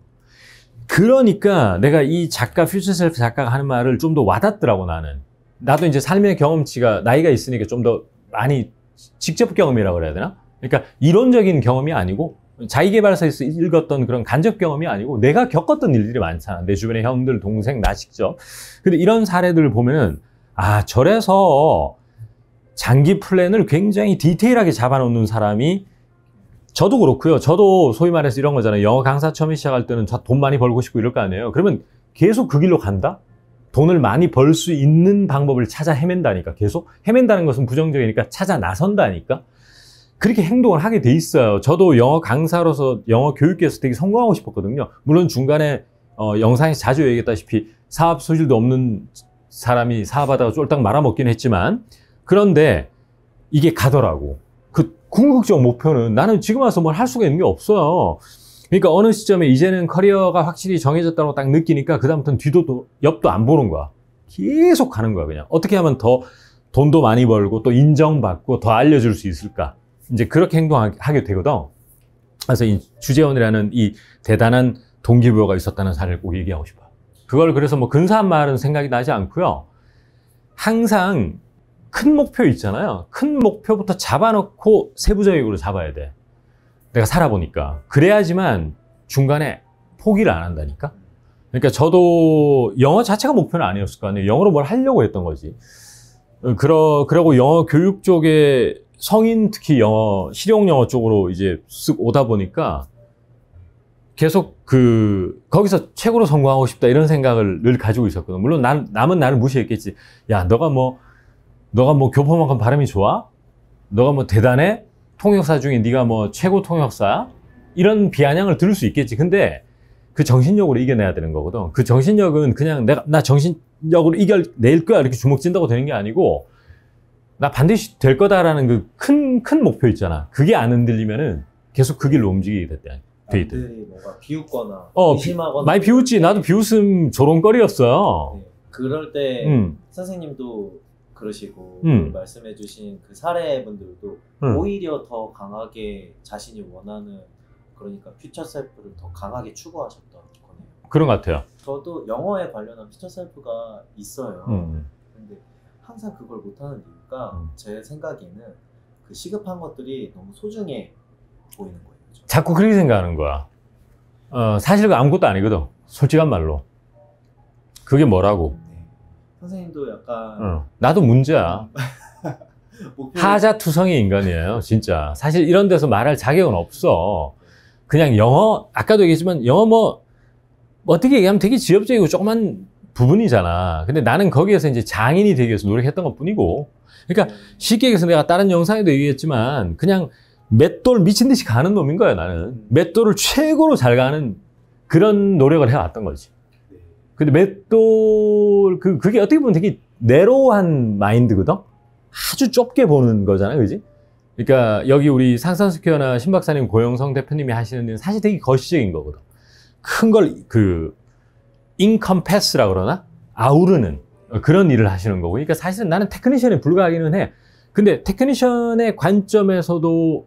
그러니까 내가 이 작가, 퓨처 셀프 작가가 하는 말을 좀 더 와닿더라고, 나는. 나도 이제 삶의 경험치가 나이가 있으니까 좀 더 많이 직접 경험이라고 그래야 되나? 그러니까 이론적인 경험이 아니고 자기개발서에서 읽었던 그런 간접 경험이 아니고 내가 겪었던 일들이 많잖아. 내 주변의 형들, 동생, 나 직접. 근데 이런 사례들을 보면은 아, 저래서 장기 플랜을 굉장히 디테일하게 잡아놓는 사람이 저도 그렇고요. 저도 소위 말해서 이런 거잖아요. 영어 강사 처음에 시작할 때는 돈 많이 벌고 싶고 이럴 거 아니에요. 그러면 계속 그 길로 간다? 돈을 많이 벌 수 있는 방법을 찾아 헤맨다니까. 계속 헤맨다는 것은 부정적이니까 찾아 나선다니까. 그렇게 행동을 하게 돼 있어요. 저도 영어 강사로서 영어 교육계에서 되게 성공하고 싶었거든요. 물론 중간에 어, 영상에 자주 얘기했다시피 사업 소질도 없는 사람이 사업하다가 쫄딱 말아먹긴 했지만 그런데 이게 가더라고. 그 궁극적 목표는 나는 지금 와서 뭘 할 수가 있는 게 없어요. 그러니까 어느 시점에 이제는 커리어가 확실히 정해졌다고 딱 느끼니까 그다음부터는 뒤도 옆도 안 보는 거야. 계속 가는 거야 그냥. 어떻게 하면 더 돈도 많이 벌고 또 인정받고 더 알려줄 수 있을까. 이제 그렇게 행동하게 되거든. 그래서 이 주재원이라는 이 대단한 동기부여가 있었다는 사례를 꼭 얘기하고 싶어요. 그걸 그래서 뭐 근사한 말은 생각이 나지 않고요. 항상 큰 목표 있잖아요. 큰 목표부터 잡아놓고 세부적으로 잡아야 돼. 내가 살아보니까. 그래야지만 중간에 포기를 안 한다니까? 그러니까 저도 영어 자체가 목표는 아니었을 거 아니에요. 영어로 뭘 하려고 했던 거지. 그러, 그러고 영어 교육 쪽에 성인 특히 영어, 실용 영어 쪽으로 이제 쓱 오다 보니까 계속 그, 거기서 최고로 성공하고 싶다 이런 생각을 늘 가지고 있었거든. 물론 난, 남은 나를 무시했겠지. 야, 너가 뭐, 너가 뭐 교포만큼 발음이 좋아? 너가 뭐 대단해? 통역사 중에 네가 뭐 최고 통역사 이런 비아냥을 들을 수 있겠지. 근데 그 정신력으로 이겨내야 되는 거거든. 그 정신력은 그냥 내가 나 정신력으로 이겨낼 거야 이렇게 주먹진다고 되는 게 아니고 나 반드시 될 거다라는 그 큰큰 큰 목표 있잖아. 그게 안 흔들리면은 계속 그 길로 움직이게 됐대. 돼 있대. 뭔가 비웃거나 어, 의심하거나 많이 비웃지. 나도 비웃음 조롱거리였어요. 네. 그럴 때 음. 선생님도 그러시고 음. 말씀해주신 그 사례분들도 음. 오히려 더 강하게 자신이 원하는 그러니까 퓨처 셀프를 더 강하게 추구하셨던 거네요. 그런 것 같아요. 저도 영어에 관련한 퓨처 셀프가 있어요. 음, 음. 근데 항상 그걸 못하는 이유가 음. 제 생각에는 그 시급한 것들이 너무 소중해 보이는 거예요. 저는. 자꾸 그렇게 생각하는 거야. 어, 사실 아무것도 아니거든. 솔직한 말로. 그게 뭐라고. 네. 선생님도 약간 어. 나도 문제야. 어. 하자투성이 인간이에요, 진짜. 사실 이런 데서 말할 자격은 없어. 그냥 영어, 아까도 얘기했지만 영어 뭐, 뭐 어떻게 얘기하면 되게 지엽적이고 조그만 부분이잖아. 근데 나는 거기에서 이제 장인이 되기 위해서 노력했던 것 뿐이고. 그러니까 음. 쉽게 얘기해서 내가 다른 영상에도 얘기했지만 그냥 맷돌 미친 듯이 가는 놈인 거야, 나는. 음. 맷돌을 최고로 잘 가는 그런 노력을 해왔던 거지. 근데 맷돌 그 그게 어떻게 보면 되게 내로한 마인드거든. 아주 좁게 보는 거잖아, 그지? 그러니까 여기 우리 상산스퀘어나 신박사님, 고영성 대표님이 하시는 일은 사실 되게 거시적인 거거든. 큰 걸 그 인컴패스라 그러나 아우르는 그런 일을 하시는 거고. 그러니까 사실은 나는 테크니션에 불과하기는 해. 근데 테크니션의 관점에서도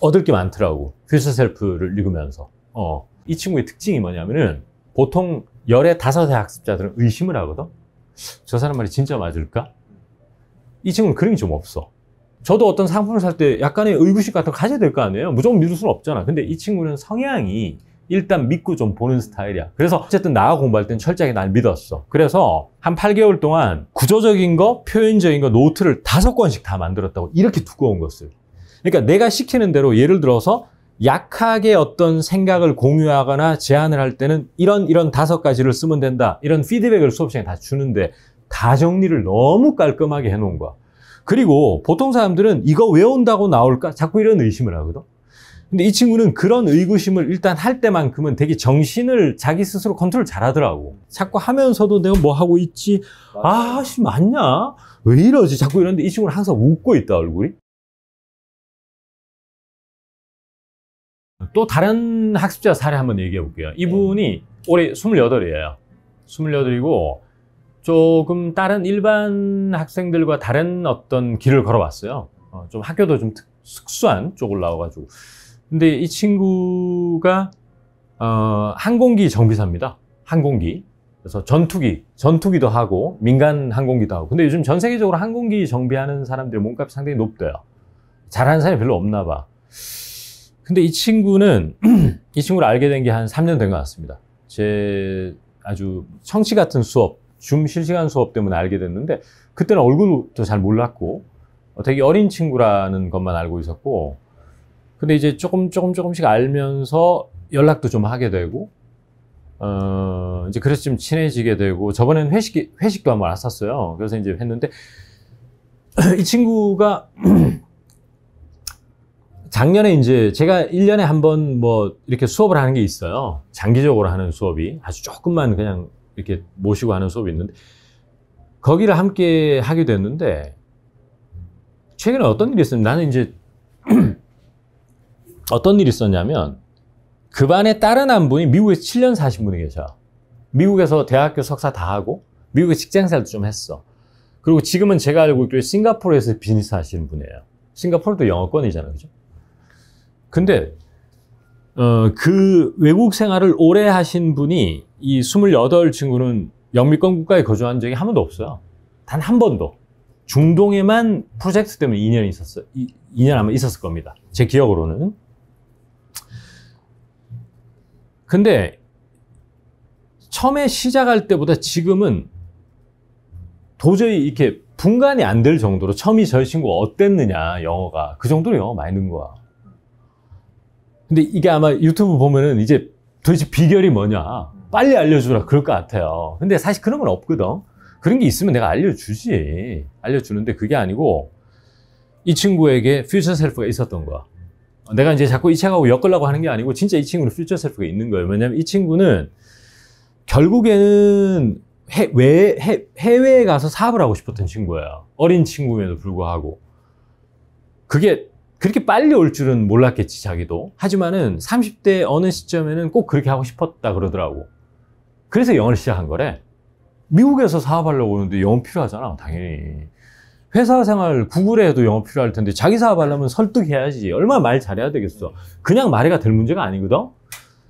얻을 게 많더라고. 퓨처 셀프를 읽으면서. 어. 이 친구의 특징이 뭐냐면은 보통 열의 다섯의 학습자들은 의심을 하거든. 저 사람 말이 진짜 맞을까? 이 친구는 그런 게 좀 없어. 저도 어떤 상품을 살 때 약간의 의구심 같은 거 가져야 될 거 아니에요? 무조건 믿을 수는 없잖아. 근데 이 친구는 성향이 일단 믿고 좀 보는 스타일이야. 그래서 어쨌든 나가 공부할 땐 철저하게 날 믿었어. 그래서 한 8개월 동안 구조적인 거, 표현적인 거, 노트를 다섯 권씩 다 만들었다고 이렇게 두꺼운 것을. 그러니까 내가 시키는 대로 예를 들어서 약하게 어떤 생각을 공유하거나 제안을 할 때는 이런 이런 다섯 가지를 쓰면 된다. 이런 피드백을 수업시간에 다 주는데 다 정리를 너무 깔끔하게 해놓은 거야. 그리고 보통 사람들은 이거 외운다고 나올까? 자꾸 이런 의심을 하거든. 근데 이 친구는 그런 의구심을 일단 할 때만큼은 되게 정신을 자기 스스로 컨트롤 잘 하더라고. 자꾸 하면서도 내가 뭐 하고 있지? 아, 씨, 맞냐? 왜 이러지? 자꾸 이러는데이 친구는 항상 웃고 있다, 얼굴이. 또 다른 학습자 사례 한번 얘기해 볼게요. 이분이 올해 28이에요. 28이고 조금 다른 일반 학생들과 다른 어떤 길을 걸어왔어요. 어, 좀 학교도 좀 특, 특수한 쪽을 나와가지고. 근데 이 친구가 어, 항공기 정비사입니다. 항공기. 그래서 전투기, 전투기도 하고 민간 항공기도 하고. 근데 요즘 전 세계적으로 항공기 정비하는 사람들의 몸값이 상당히 높대요. 잘하는 사람이 별로 없나 봐. 근데 이 친구는 이 친구를 알게 된 게 한 3년 된 것 같습니다. 제 아주 청취 같은 수업, 줌 실시간 수업 때문에 알게 됐는데 그때는 얼굴도 잘 몰랐고 어, 되게 어린 친구라는 것만 알고 있었고 근데 이제 조금 조금 조금씩 알면서 연락도 좀 하게 되고 어 이제 그래서 좀 친해지게 되고 저번에는 회식 회식도 한 번 왔었어요. 그래서 이제 했는데 이 친구가 작년에 이제 제가 1년에 한 번 뭐 이렇게 수업을 하는 게 있어요. 장기적으로 하는 수업이 아주 조금만 그냥 이렇게 모시고 하는 수업이 있는데 거기를 함께 하게 됐는데 최근에 어떤 일이 있었냐면 나는 이제 어떤 일이 있었냐면 그 반에 다른 한 분이 미국에서 7년 사신 분이 계셔. 미국에서 대학교 석사 다 하고 미국에 직장생활도 좀 했어. 그리고 지금은 제가 알고 있기로 싱가포르에서 비즈니스 하시는 분이에요. 싱가포르도 영어권이잖아요. 그죠? 근데 어, 그 외국 생활을 오래 하신 분이 이 28친구는 영미권 국가에 거주한 적이 한 번도 없어요. 단 한 번도. 중동에만 프로젝트 때문에 2년 있었어 2년 아마 있었을 겁니다. 제 기억으로는. 근데 처음에 시작할 때보다 지금은 도저히 이렇게 분간이 안 될 정도로 처음이 저희 친구가 어땠느냐, 영어가. 그 정도로 영어 많이 는 거야. 근데 이게 아마 유튜브 보면은 이제 도대체 비결이 뭐냐 빨리 알려주라 그럴 것 같아요 근데 사실 그런 건 없거든 그런 게 있으면 내가 알려주지 알려주는데 그게 아니고 이 친구에게 퓨처 셀프가 있었던 거야 어, 내가 이제 자꾸 이 책하고 엮으려고 하는 게 아니고 진짜 이 친구는 퓨처 셀프가 있는 거예요 왜냐면 이 친구는 결국에는 해외, 해, 해외에 가서 사업을 하고 싶었던 친구예요 어린 친구에도 임 불구하고 그게 그렇게 빨리 올 줄은 몰랐겠지 자기도 하지만은 30대 어느 시점에는 꼭 그렇게 하고 싶었다 그러더라고 그래서 영어를 시작한 거래 미국에서 사업하려고 오는데 영어 필요하잖아 당연히 회사 생활 구글에도 영어 필요할 텐데 자기 사업하려면 설득해야지 얼마나 말 잘해야 되겠어 그냥 말해가 될 문제가 아니거든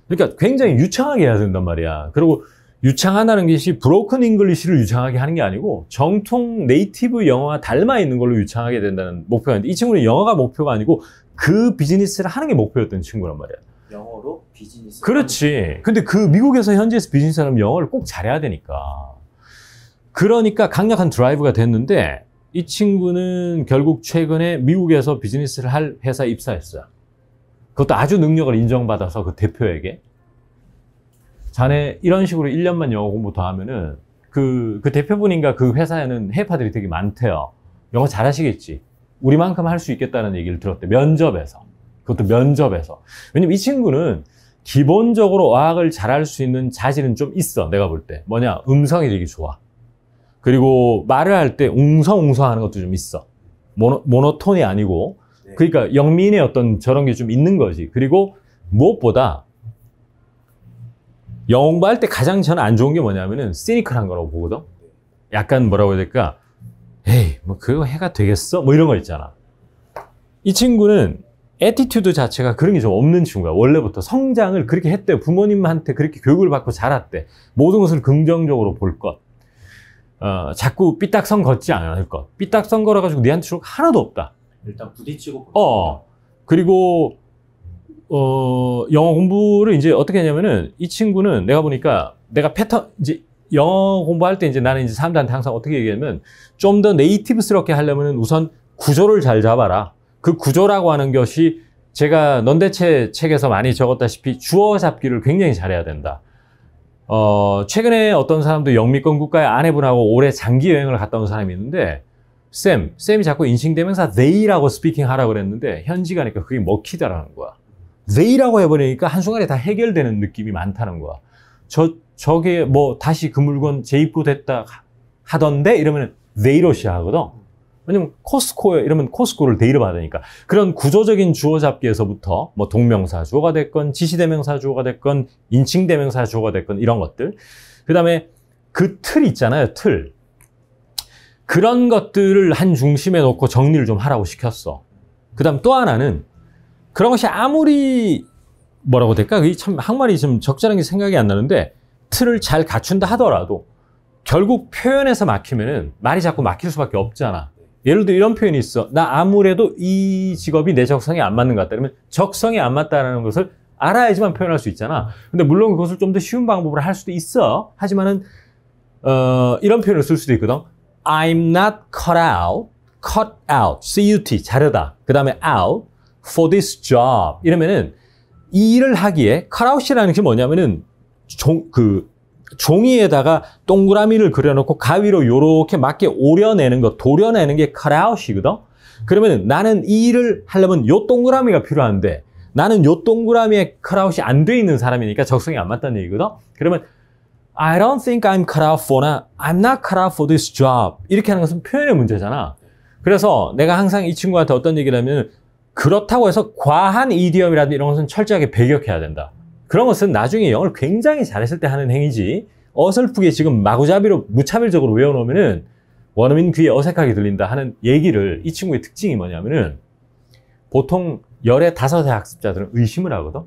그러니까 굉장히 유창하게 해야 된단 말이야 그리고 유창하다는 것이 브로큰 잉글리시를 유창하게 하는 게 아니고 정통 네이티브 영어와 닮아 있는 걸로 유창하게 된다는 목표였는데 이 친구는 영어가 목표가 아니고 그 비즈니스를 하는 게 목표였던 친구란 말이야. 영어로 비즈니스. 그렇지. 근데 그 미국에서 현지에서 비즈니스 하면 영어를 꼭 잘해야 되니까. 그러니까 강력한 드라이브가 됐는데 이 친구는 결국 최근에 미국에서 비즈니스를 할 회사에 입사했어요. 그것도 아주 능력을 인정받아서 그 대표에게. 자네 이런 식으로 1년만 영어 공부 더 하면은 그, 그 대표분인가 그 회사에는 해파들이 되게 많대요. 영어 잘하시겠지. 우리만큼 할 수 있겠다는 얘기를 들었대. 면접에서. 그것도 면접에서. 왜냐면 이 친구는 기본적으로 어학을 잘할 수 있는 자질은 좀 있어. 내가 볼 때. 뭐냐? 음성이 되게 좋아. 그리고 말을 할 때 웅성웅성 하는 것도 좀 있어. 모노, 모노톤이 아니고. 네. 그러니까 영민의 어떤 저런 게 좀 있는 거지. 그리고 무엇보다 영어 공부할 때 가장 저는 안 좋은 게 뭐냐면은 시니컬한 거라고 보거든. 약간 뭐라고 해야 될까? 에이, 뭐 그거 해가 되겠어? 뭐 이런 거 있잖아. 이 친구는 에티튜드 자체가 그런 게 좀 없는 친구야. 원래부터 성장을 그렇게 했대요. 부모님한테 그렇게 교육을 받고 자랐대. 모든 것을 긍정적으로 볼 것. 어, 자꾸 삐딱선 걷지 않을 것. 삐딱선 걸어가지고 니한테 주거 하나도 없다. 일단 부딪히고. 어. 그리고 어, 영어 공부를 이제 어떻게 했냐면은 이 친구는 내가 보니까 내가 패턴, 이제 영어 공부할 때 이제 나는 이제 사람들한테 항상 어떻게 얘기하면 좀 더 네이티브스럽게 하려면은 우선 구조를 잘 잡아라. 그 구조라고 하는 것이 제가 넌대체 책에서 많이 적었다시피 주어 잡기를 굉장히 잘해야 된다. 어, 최근에 어떤 사람도 영미권 국가의 아내분하고 오래 장기 여행을 갔다 온 사람이 있는데 쌤, 쌤이 자꾸 인칭대명사 they라고 스피킹 하라고 그랬는데 현지가 니까 그러니까 그게 먹히다라는 거야. they라고 해버리니까 한순간에 다 해결되는 느낌이 많다는 거야. 저, 저게 뭐 다시 그 물건 재입고됐다 하던데 이러면 they로 시작하거든. 왜냐면 코스코에 이러면 코스코를 데이로 받으니까 그런 구조적인 주어 잡기에서부터 뭐 동명사 주어가 됐건 지시대명사 주어가 됐건 인칭대명사 주어가 됐건 이런 것들 그다음에 그 틀 있잖아요 틀 그런 것들을 한 중심에 놓고 정리를 좀 하라고 시켰어 그다음 또 하나는 그런 것이 아무리 뭐라고 될까? 참 한말이 좀 적절한 게 생각이 안 나는데 틀을 잘 갖춘다 하더라도 결국 표현에서 막히면은 말이 자꾸 막힐 수밖에 없잖아. 예를 들어 이런 표현이 있어. 나 아무래도 이 직업이 내 적성에 안 맞는 것 같다. 그러면 적성에 안 맞다라는 것을 알아야지만 표현할 수 있잖아. 근데 물론 그것을 좀 더 쉬운 방법으로 할 수도 있어. 하지만은 어, 이런 표현을 쓸 수도 있거든. I'm not cut out, cut out, C-U-T 자르다. 그 다음에 out, for this job 이러면은 이 일을 하기에 c o u 우시라는게 뭐냐면은 종, 그 종이에다가 동그라미를 그려놓고 가위로 요렇게 맞게 오려내는 거, 도려내는 게 c 카라우이거든 그러면 나는 이 일을 하려면 요 동그라미가 필요한데 나는 요 동그라미에 c 카라웃이 안 돼 있는 사람이니까 적성이 안 맞다는 얘기거든? 그러면 I don't think I'm cut out for나 I'm not cut out for this job 이렇게 하는 것은 표현의 문제잖아. 그래서 내가 항상 이 친구한테 어떤 얘기를 하면 그렇다고 해서 과한 이디엄이라든 지 이런 것은 철저하게 배격해야 된다. 그런 것은 나중에 영어를 굉장히 잘했을 때 하는 행위지 어설프게 지금 마구잡이로 무차별적으로 외워놓으면 원어민 귀에 어색하게 들린다 하는 얘기를 이 친구의 특징이 뭐냐면은 보통 열의 다섯 의 학습자들은 의심을 하거든.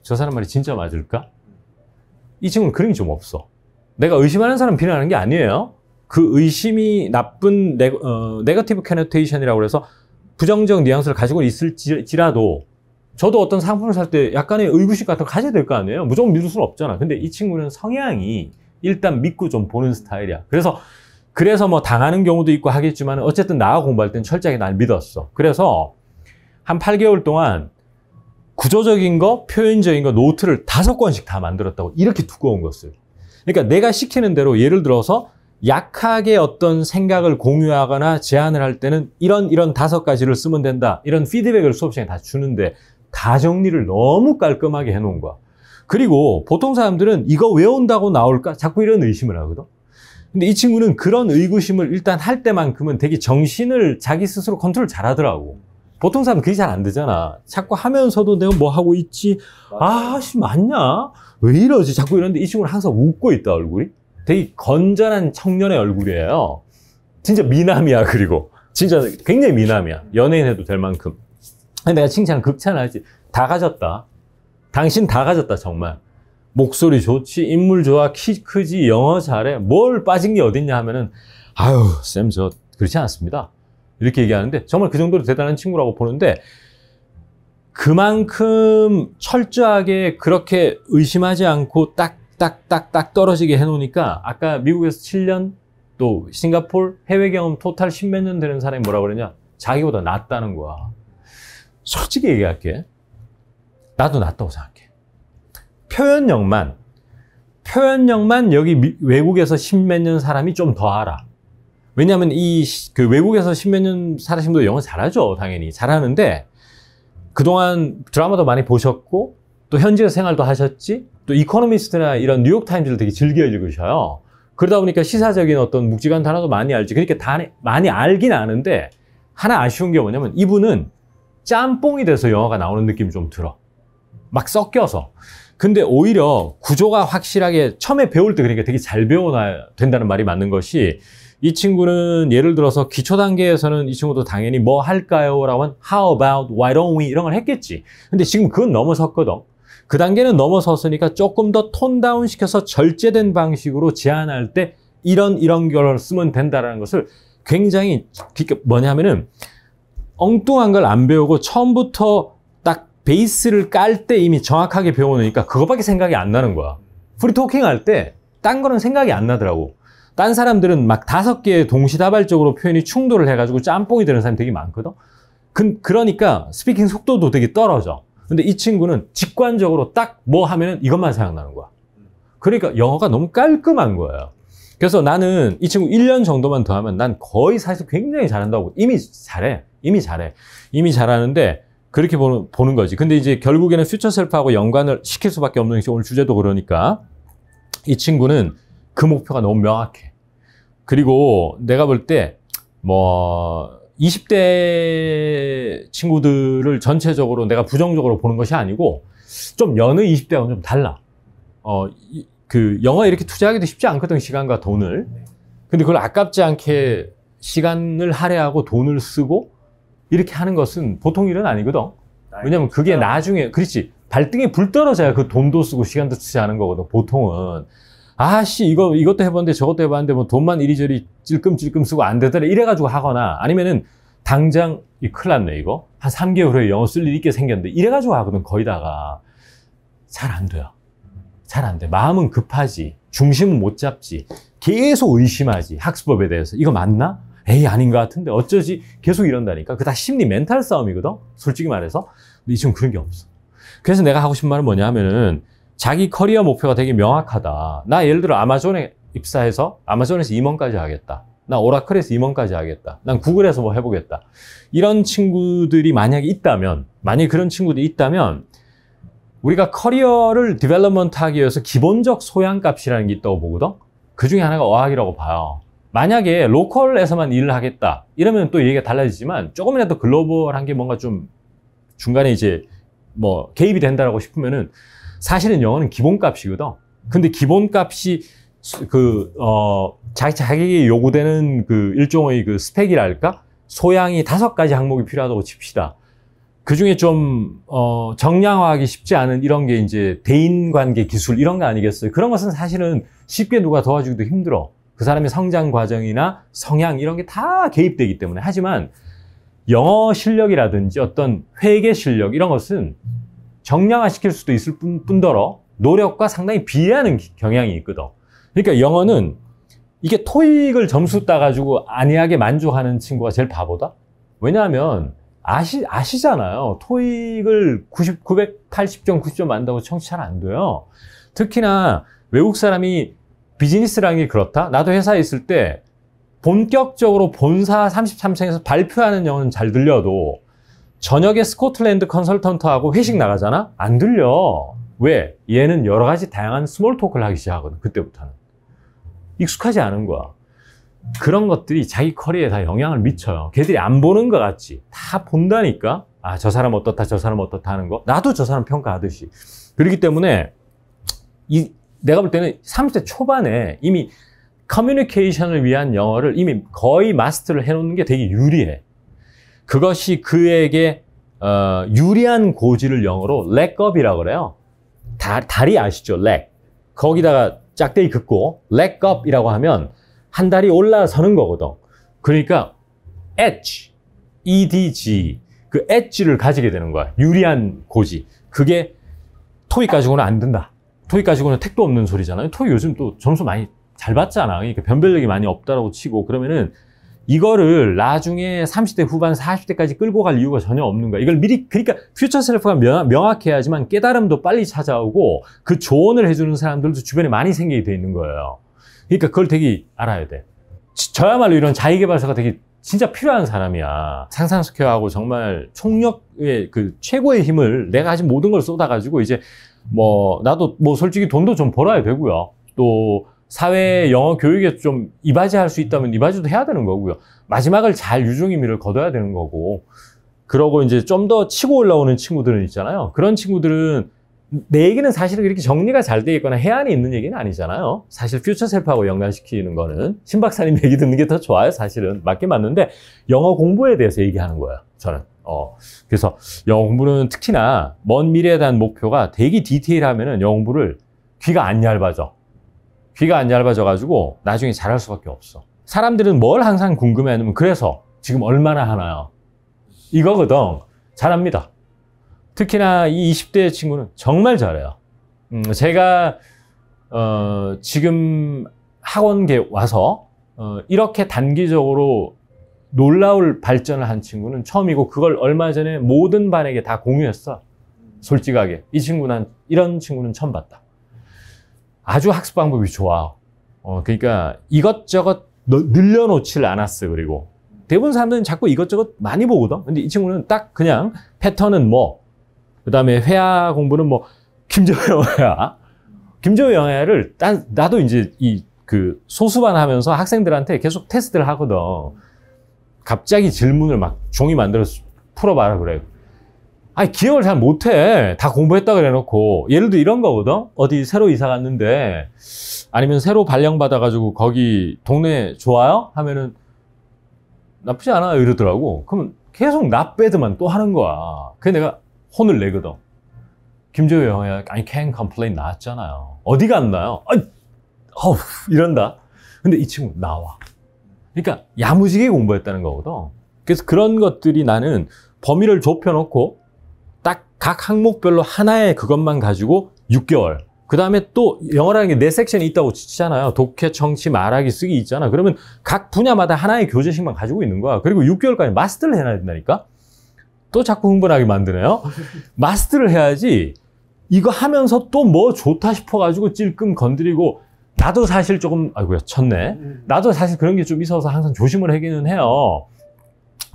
저 사람 말이 진짜 맞을까? 이 친구는 그런 게 좀 없어. 내가 의심하는 사람 비난하는 게 아니에요. 그 의심이 나쁜 네거, 어, 네거티브 캐노테이션이라고 해서 부정적 뉘앙스를 가지고 있을지라도 저도 어떤 상품을 살 때 약간의 의구심 같은 걸 가져야 될 거 아니에요? 무조건 믿을 수는 없잖아. 근데 이 친구는 성향이 일단 믿고 좀 보는 스타일이야. 그래서 그래서 뭐 당하는 경우도 있고 하겠지만 어쨌든 나와 공부할 땐 철저하게 날 믿었어. 그래서 한 8개월 동안 구조적인 거, 표현적인 거 노트를 다섯 권씩 다 만들었다고 이렇게 두꺼운 것을. 그러니까 내가 시키는 대로 예를 들어서 약하게 어떤 생각을 공유하거나 제안을 할 때는 이런 이런 다섯 가지를 쓰면 된다. 이런 피드백을 수업시간에 다 주는데 다 정리를 너무 깔끔하게 해놓은 거야. 그리고 보통 사람들은 이거 외운다고 나올까? 자꾸 이런 의심을 하거든. 근데 이 친구는 그런 의구심을 일단 할 때만큼은 되게 정신을 자기 스스로 컨트롤 잘 하더라고. 보통 사람 그게 잘 안 되잖아. 자꾸 하면서도 내가 뭐 하고 있지? 아, 씨, 맞냐? 왜 이러지? 자꾸 이러는데 이 친구는 항상 웃고 있다, 얼굴이. 되게 건전한 청년의 얼굴이에요. 진짜 미남이야, 그리고. 진짜 굉장히 미남이야. 연예인 해도 될 만큼. 내가 칭찬, 극찬을 하지. 다 가졌다. 당신 다 가졌다, 정말. 목소리 좋지, 인물 좋아, 키 크지, 영어 잘해. 뭘 빠진 게 어딨냐 하면은, 아유, 쌤, 저, 그렇지 않습니다. 이렇게 얘기하는데, 정말 그 정도로 대단한 친구라고 보는데, 그만큼 철저하게 그렇게 의심하지 않고 딱 딱딱딱 떨어지게 해놓으니까 아까 미국에서 7년 또 싱가폴 해외 경험 토탈 10 몇 년 되는 사람이 뭐라 그러냐 자기보다 낫다는 거야 솔직히 얘기할게 나도 낫다고 생각해 표현력만 표현력만 여기 미, 외국에서 10 몇 년 사람이 좀 더 알아 왜냐하면 이 그 외국에서 10 몇 년 살으신 분들 영어 잘하죠 당연히 잘하는데 그동안 드라마도 많이 보셨고 또 현지에서 생활도 하셨지 또 이코노미스트나 이런 뉴욕타임즈를 되게 즐겨 읽으셔요. 그러다 보니까 시사적인 어떤 묵직한 단어도 많이 알지. 그러니까다 많이 알긴 아는데 하나 아쉬운 게 뭐냐면 이분은 짬뽕이 돼서 영화가 나오는 느낌이 좀 들어. 막 섞여서. 근데 오히려 구조가 확실하게 처음에 배울 때 그러니까 되게 잘 배워놔야 된다는 말이 맞는 것이 이 친구는 예를 들어서 기초 단계에서는 이 친구도 당연히 뭐 할까요? 라고 한 how about, why don't we 이런 걸 했겠지. 근데 지금 그건 넘어섰거든. 그 단계는 넘어섰으니까 조금 더 톤다운 시켜서 절제된 방식으로 제안할 때 이런 이런 결을 쓰면 된다라는 것을 굉장히 뭐냐면은 엉뚱한 걸 안 배우고 처음부터 딱 베이스를 깔 때 이미 정확하게 배우니까 그거밖에 생각이 안 나는 거야. 프리토킹 할 때 딴 거는 생각이 안 나더라고. 딴 사람들은 막 다섯 개의 동시다발적으로 표현이 충돌을 해가지고 짬뽕이 되는 사람이 되게 많거든. 그, 그러니까 스피킹 속도도 되게 떨어져. 근데 이 친구는 직관적으로 딱 뭐 하면 이것만 생각나는 거야. 그러니까 영어가 너무 깔끔한 거예요. 그래서 나는 이 친구 1년 정도만 더 하면 난 거의 사실 굉장히 잘한다고 이미 잘해. 이미 잘해. 이미 잘하는데 그렇게 보는, 보는 거지. 근데 이제 결국에는 퓨처 셀프하고 연관을 시킬 수밖에 없는 것이 오늘 주제도 그러니까 이 친구는 그 목표가 너무 명확해. 그리고 내가 볼때뭐 20대 친구들을 전체적으로 내가 부정적으로 보는 것이 아니고 좀 여느 20대하고는 좀 달라. 어, 이, 그 영화에 이렇게 투자하기도 쉽지 않거든 시간과 돈을. 근데 그걸 아깝지 않게 시간을 할애하고 돈을 쓰고 이렇게 하는 것은 보통 일은 아니거든. 왜냐면 그게 나중에 그렇지 발등에 불 떨어져야 그 돈도 쓰고 시간도 투자하는 거거든. 보통은 아씨 이거 이것도 해봤는데 저것도 해봤는데 뭐 돈만 이리저리 찔끔찔끔 쓰고 안 되더라 이래가지고 하거나 아니면은 당장 이 큰일 났네 이거 한 3개월 후에 영어 쓸 일이 있게 생겼는데 이래가지고 하거든 거의 다가 잘 안 돼요 잘 안 돼 마음은 급하지 중심은 못 잡지 계속 의심하지 학습법에 대해서 이거 맞나? 에이 아닌 것 같은데 어쩌지 계속 이런다니까 그 다 심리 멘탈 싸움이거든 솔직히 말해서 근데 지금 그런 게 없어 그래서 내가 하고 싶은 말은 뭐냐 하면은 자기 커리어 목표가 되게 명확하다 나 예를 들어 아마존에 입사해서 아마존에서 임원까지 하겠다. 나 오라클에서 임원까지 하겠다. 난 구글에서 뭐 해보겠다. 이런 친구들이 만약에 있다면, 만약에 그런 친구들이 있다면, 우리가 커리어를 디벨롭먼트 하기 위해서 기본적 소양값이라는 게 있다고 보거든? 그 중에 하나가 어학이라고 봐요. 만약에 로컬에서만 일을 하겠다. 이러면 또 얘기가 달라지지만, 조금이라도 글로벌한 게 뭔가 좀 중간에 이제 뭐 개입이 된다라고 싶으면은 사실은 영어는 기본값이거든. 근데 기본값이 그, 어, 자기, 자기에게 요구되는 그 일종의 그 스펙이랄까? 소양이 다섯 가지 항목이 필요하다고 칩시다. 그 중에 좀, 어, 정량화하기 쉽지 않은 이런 게 이제 대인 관계 기술 이런 거 아니겠어요? 그런 것은 사실은 쉽게 누가 도와주기도 힘들어. 그 사람의 성장 과정이나 성향 이런 게 다 개입되기 때문에. 하지만 영어 실력이라든지 어떤 회계 실력 이런 것은 정량화 시킬 수도 있을 뿐, 뿐더러 노력과 상당히 비례하는 경향이 있거든. 그러니까 영어는 이게 토익을 점수 따가지고 안이하게 만족하는 친구가 제일 바보다? 왜냐하면 아시, 아시잖아요. 토익을 90, 980점, 90점 만다고 청취 잘 안 돼요. 특히나 외국 사람이 비즈니스라는 게 그렇다? 나도 회사에 있을 때 본격적으로 본사 33층에서 발표하는 영어는 잘 들려도 저녁에 스코틀랜드 컨설턴트하고 회식 나가잖아? 안 들려. 왜? 얘는 여러 가지 다양한 스몰 토크를 하기 시작하거든, 그때부터는. 익숙하지 않은 거야. 그런 것들이 자기 커리에다 영향을 미쳐요. 걔들이 안 보는 것 같지. 다 본다니까. 아, 저 사람 어떻다, 저 사람 어떻다 하는 거. 나도 저 사람 평가하듯이. 그렇기 때문에 이 내가 볼 때는 30대 초반에 이미 커뮤니케이션을 위한 영어를 이미 거의 마스터를 해놓는 게 되게 유리해. 그것이 그에게 어, 유리한 고지를 영어로 렉업이라고 그래요. 다, 다리 아시죠? 렉. 거기다가 짝대기 긋고 leg up이라고 하면 한 다리 올라서는 거거든. 그러니까 edge, edge 그 엣지를 가지게 되는 거야. 유리한 고지. 그게 토익 가지고는 안 된다. 토익 가지고는 택도 없는 소리잖아요. 토익 요즘 또 점수 많이 잘 받잖아. 그러니까 변별력이 많이 없다라고 치고 그러면은 이거를 나중에 30대 후반, 40대까지 끌고 갈 이유가 전혀 없는 거야. 이걸 미리, 그러니까 퓨처 셀프가 명확, 해야지만 깨달음도 빨리 찾아오고 그 조언을 해주는 사람들도 주변에 많이 생기게 돼 있는 거예요. 그러니까 그걸 되게 알아야 돼. 저야말로 이런 자기개발서가 되게 진짜 필요한 사람이야. 상상스퀘어하고 정말 총력의 그 최고의 힘을 내가 아직 모든 걸 쏟아가지고 이제 뭐 나도 뭐 솔직히 돈도 좀 벌어야 되고요. 또 사회 영어 교육에 좀 이바지할 수 있다면 이바지도 해야 되는 거고요. 마지막을 잘 유종의미를 거둬야 되는 거고. 그러고 이제 좀 더 치고 올라오는 친구들은 있잖아요. 그런 친구들은 내 얘기는 사실은 이렇게 정리가 잘돼 있거나 해안이 있는 얘기는 아니잖아요. 사실 퓨처 셀프하고 연관시키는 거는 신 박사님 얘기 듣는 게 더 좋아요. 사실은 맞긴 맞는데 영어 공부에 대해서 얘기하는 거예요. 저는. 어. 그래서 영어 공부는 특히나 먼 미래에 대한 목표가 되게 디테일하면은 영어 공부를 귀가 안 얇아져. 귀가 안 얇아져가지고 나중에 잘할 수밖에 없어. 사람들은 뭘 항상 궁금해하냐면 그래서 지금 얼마나 하나요? 이거거든. 잘합니다. 특히나 이 20대 친구는 정말 잘해요. 음, 제가 어, 지금 학원계 와서 어, 이렇게 단기적으로 놀라울 발전을 한 친구는 처음이고 그걸 얼마 전에 모든 반에게 다 공유했어. 솔직하게 이 친구는 이런 친구는 처음 봤다. 아주 학습 방법이 좋아. 어, 그러니까 이것저것 늘려놓질 않았어, 그리고. 대부분 사람들은 자꾸 이것저것 많이 보거든. 근데 이 친구는 딱 그냥 패턴은 뭐, 그 다음에 회화 공부는 뭐, 김정영 화야 김정영 회화를 나, 나도 이제 이 그 소수반 하면서 학생들한테 계속 테스트를 하거든. 갑자기 질문을 막 종이 만들어서 풀어봐라 그래요. 아니 기억을 잘 못해 다 공부했다 그래 놓고 예를 들어 이런 거거든 어디 새로 이사 갔는데 아니면 새로 발령 받아 가지고 거기 동네 좋아요 하면은 나쁘지 않아 이러더라고 그럼 계속 나빼드만 또 하는 거야 그래 내가 혼을 내거든 김재호 형이 아니 캔 컴플레인 나왔잖아요 어디갔 나요 아니 어우 이런다 근데 이 친구 나와 그러니까 야무지게 공부했다는 거거든 그래서 그런 것들이 나는 범위를 좁혀놓고 각 항목별로 하나의 그것만 가지고 6개월. 그 다음에 또 영어라는 게 네 섹션이 있다고 치잖아요. 독해, 청취, 말하기, 쓰기 있잖아. 그러면 각 분야마다 하나의 교재식만 가지고 있는 거야. 그리고 6개월까지 마스터를 해놔야 된다니까? 또 자꾸 흥분하게 만드네요. 마스터를 해야지 이거 하면서 또 뭐 좋다 싶어가지고 찔끔 건드리고 나도 사실 조금, 아이고야, 쳤네. 음. 나도 사실 그런 게 좀 있어서 항상 조심을 하기는 해요.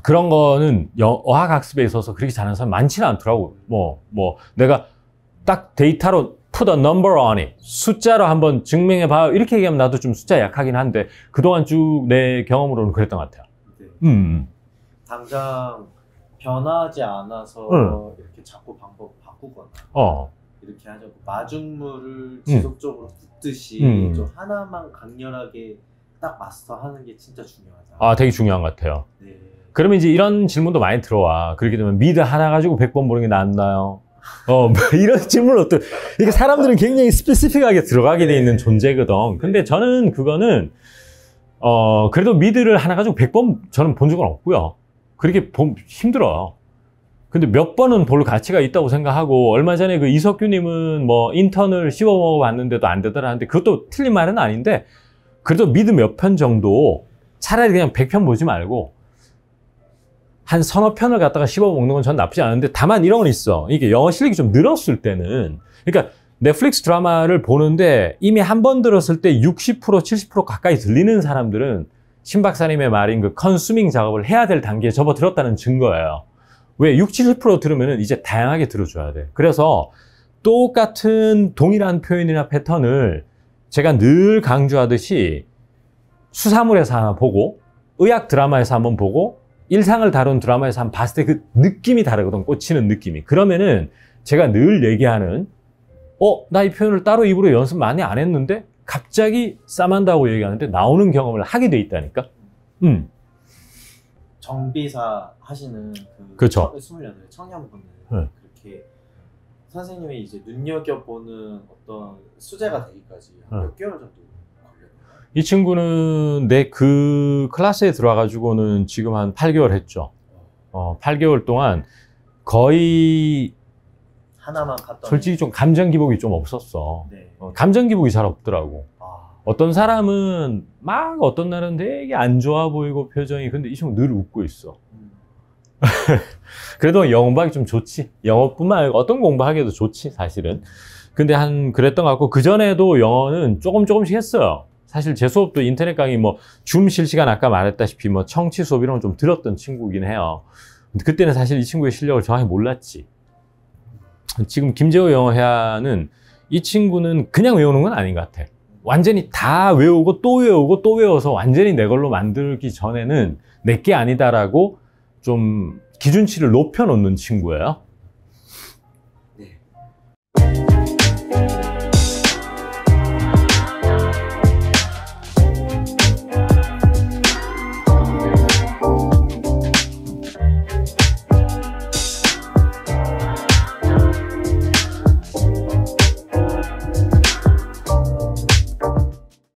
그런 거는 여, 어학학습에 있어서 그렇게 잘하는 사람 많지는 않더라고. 뭐, 뭐, 내가 딱 데이터로 put a number on it. 숫자로 한번 증명해 봐요. 이렇게 얘기하면 나도 좀 숫자 약하긴 한데, 그동안 쭉 내 경험으로는 그랬던 것 같아요. 네. 음. 당장 변하지 않아서 음. 이렇게 자꾸 방법 바꾸거나. 어. 이렇게 하자고 마중물을 지속적으로 붓듯이 음. 좀 하나만 강렬하게 딱 마스터하는 게 진짜 중요하다. 아, 되게 중요한 것 같아요. 네. 그러면 이제 이런 질문도 많이 들어와. 그렇게 되면 미드 하나 가지고 100번 보는 게 낫나요? 어, 뭐 이런 질문 을 어떤, 이게 사람들은 굉장히 스페시픽하게 들어가게 돼 있는 존재거든. 근데 저는 그거는, 어, 그래도 미드를 하나 가지고 100번 저는 본 적은 없고요. 그렇게 봄 힘들어요. 근데 몇 번은 볼 가치가 있다고 생각하고, 얼마 전에 그 이석규님은 뭐 인턴을 씌워 먹어봤는데도 안 되더라는데, 그것도 틀린 말은 아닌데, 그래도 미드 몇 편 정도 차라리 그냥 100편 보지 말고, 한 서너 편을 갖다가 씹어 먹는 건 전 나쁘지 않은데 다만 이런 건 있어. 이게 영어 실력이 좀 늘었을 때는 그러니까 넷플릭스 드라마를 보는데 이미 한 번 들었을 때 60%, 70% 가까이 들리는 사람들은 신 박사님의 말인 그 컨수밍 작업을 해야 될 단계에 접어들었다는 증거예요. 왜 60, 70% 들으면 이제 다양하게 들어줘야 돼. 그래서 똑같은 동일한 표현이나 패턴을 제가 늘 강조하듯이 수사물에서 하나 보고 의학 드라마에서 한번 보고 일상을 다룬 드라마에서 한 봤을 때 그 느낌이 다르거든. 꽂히는 느낌이. 그러면은 제가 늘 얘기하는 어, 나 이 표현을 따로 입으로 연습 많이 안 했는데 갑자기 싸만다고 얘기하는데 나오는 경험을 하게 돼 있다니까. 음. 정비사 하시는 그 그렇죠. 28 청년분은 네. 그렇게 선생님이 이제 눈여겨보는 어떤 수제가 되기까지 한몇 네. 개월 정도 이 친구는 내 그 클래스에 들어와가지고는 지금 한 8개월 했죠. 어, 8개월 동안 거의 하나만 갔던 솔직히 좀 감정 기복이 좀 없었어. 네. 어, 감정 기복이 잘 없더라고. 아. 어떤 사람은 막 어떤 날은 되게 안 좋아 보이고 표정이 근데 이 친구 늘 웃고 있어. 음. 그래도 영어공부하기 좀 좋지. 영어뿐만 아니고 어떤 공부하기도 좋지 사실은. 근데 한 그랬던 것 같고 그 전에도 영어는 조금 조금씩 했어요. 사실 제 수업도 인터넷 강의 뭐줌 실시간 아까 말했다시피 뭐 청취 수업 이런 좀 들었던 친구긴 해요. 근데 그때는 사실 이 친구의 실력을 정확히 몰랐지. 지금 김재호 영어회화는 이 친구는 그냥 외우는 건 아닌 것 같아. 완전히 다 외우고 또 외우고 또 외워서 완전히 내 걸로 만들기 전에는 내 게 아니다라고 좀 기준치를 높여놓는 친구예요. 네.